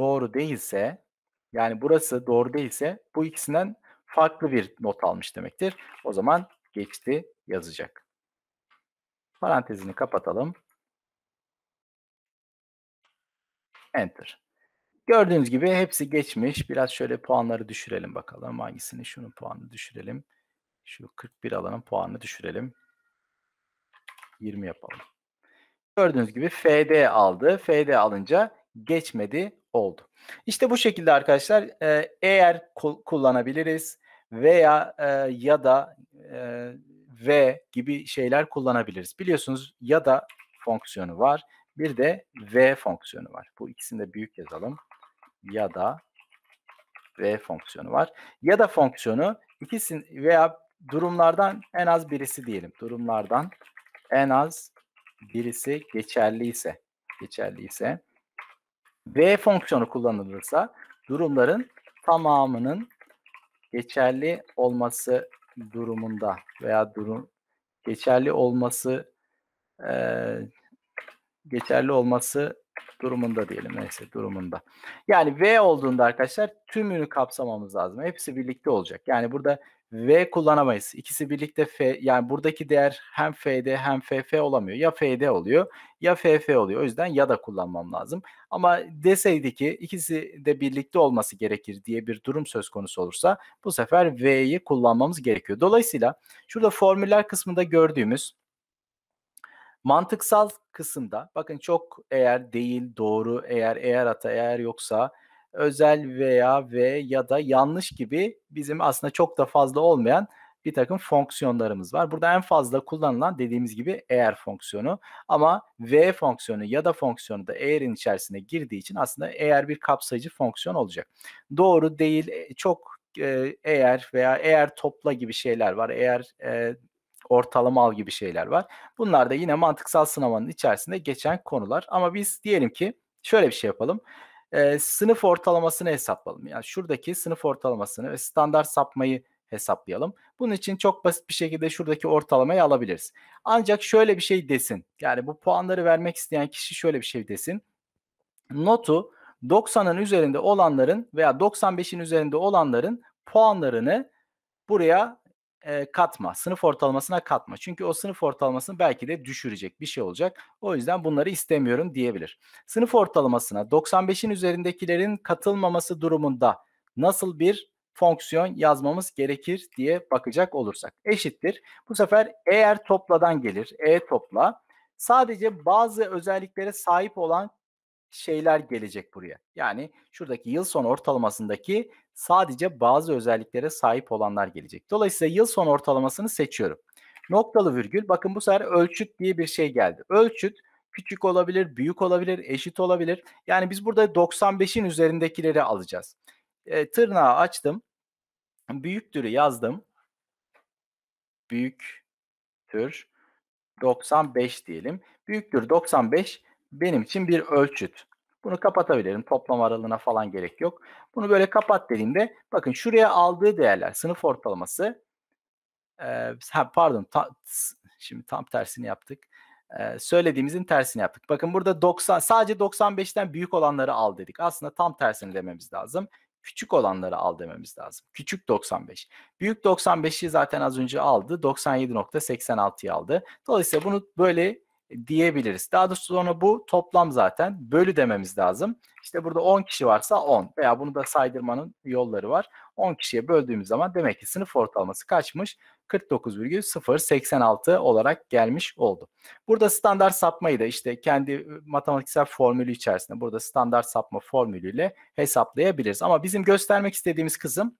doğru değilse yani burası doğru değilse bu ikisinden farklı bir not almış demektir. O zaman geçti yazacak. Parantezini kapatalım. Enter. Gördüğünüz gibi hepsi geçmiş. Biraz şöyle puanları düşürelim bakalım. Hangisini? Şunun puanını düşürelim. Şu 41 alanın puanını düşürelim. 20 yapalım. Gördüğünüz gibi FD aldı. FD alınca geçmedi oldu. İşte bu şekilde arkadaşlar e, eğer kullanabiliriz veya e, ya da e, ve gibi şeyler kullanabiliriz. Biliyorsunuz ya da fonksiyonu var. Bir de V fonksiyonu var. Bu ikisini de büyük yazalım. Ya da V fonksiyonu var. Ya da fonksiyonu ikisini veya durumlardan en az birisi diyelim. Durumlardan en az birisi geçerli ise geçerli ise v fonksiyonu kullanılırsa durumların tamamının geçerli olması durumunda veya durum geçerli olması e, geçerli olması durumunda diyelim neyse durumunda. Yani V olduğunda arkadaşlar tümünü kapsamamız lazım. Hepsi birlikte olacak. Yani burada V kullanamayız. İkisi birlikte F yani buradaki değer hem FD hem FF olamıyor. Ya FD oluyor ya FF oluyor. O yüzden ya da kullanmam lazım. Ama deseydi ki ikisi de birlikte olması gerekir diye bir durum söz konusu olursa bu sefer V'yi kullanmamız gerekiyor. Dolayısıyla şurada formüller kısmında gördüğümüz mantıksal kısımda bakın çok eğer değil doğru eğer eğer ata eğer yoksa özel veya ve ya da yanlış gibi bizim aslında çok da fazla olmayan bir takım fonksiyonlarımız var. Burada en fazla kullanılan dediğimiz gibi eğer fonksiyonu ama v fonksiyonu ya da fonksiyonu da eğer'in içerisine girdiği için aslında eğer bir kapsayıcı fonksiyon olacak. Doğru değil, e, çok e, eğer veya eğer topla gibi şeyler var. Eğer e, ortalama al gibi şeyler var. Bunlar da yine mantıksal sınamanın içerisinde geçen konular. Ama biz diyelim ki şöyle bir şey yapalım e, sınıf ortalamasını hesaplayalım. Yani şuradaki sınıf ortalamasını ve standart sapmayı hesaplayalım. Bunun için çok basit bir şekilde şuradaki ortalamayı alabiliriz. Ancak şöyle bir şey desin. Yani bu puanları vermek isteyen kişi şöyle bir şey desin. Notu 90'ın üzerinde olanların veya 95'in üzerinde olanların puanlarını buraya katma. Sınıf ortalamasına katma. Çünkü o sınıf ortalamasını belki de düşürecek bir şey olacak. O yüzden bunları istemiyorum diyebilir. Sınıf ortalamasına 95'in üzerindekilerin katılmaması durumunda nasıl bir fonksiyon yazmamız gerekir diye bakacak olursak. Eşittir. Bu sefer eğer topladan gelir. E topla. Sadece bazı özelliklere sahip olan şeyler gelecek buraya. Yani şuradaki yıl son ortalamasındaki sadece bazı özelliklere sahip olanlar gelecek. Dolayısıyla yıl son ortalamasını seçiyorum. Noktalı virgül bakın bu sefer ölçüt diye bir şey geldi. Ölçüt küçük olabilir, büyük olabilir, eşit olabilir. Yani biz burada 95'in üzerindekileri alacağız. E, tırnağı açtım. Büyüktürü yazdım. Büyüktür 95 diyelim. Büyüktür 95 benim için bir ölçüt. Bunu kapatabilirim. Toplam aralığına falan gerek yok. Bunu böyle kapat dediğimde bakın şuraya aldığı değerler sınıf ortalaması e, pardon ta, şimdi tam tersini yaptık. E, söylediğimizin tersini yaptık. Bakın burada 90 sadece 95'ten büyük olanları al dedik. Aslında tam tersini dememiz lazım. Küçük olanları al dememiz lazım. Küçük 95. Büyük 95'i zaten az önce aldı. 97.86'yı aldı. Dolayısıyla bunu böyle diyebiliriz. Daha doğrusu sonra bu toplam zaten bölü dememiz lazım. İşte burada 10 kişi varsa 10 veya bunu da saydırmanın yolları var. 10 kişiye böldüğümüz zaman demek ki sınıf ortalaması kaçmış? 49,086 olarak gelmiş oldu. Burada standart sapmayı da işte kendi e, matematiksel formülü içerisinde burada standart sapma formülüyle hesaplayabiliriz. Ama bizim göstermek istediğimiz kısım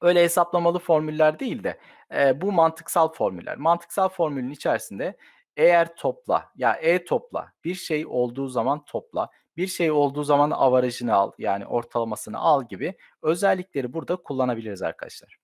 öyle hesaplamalı formüller değil de e, bu mantıksal formüller. Mantıksal formülün içerisinde eğer topla ya e topla bir şey olduğu zaman topla bir şey olduğu zaman avarajını al yani ortalamasını al gibi özellikleri burada kullanabiliriz arkadaşlar.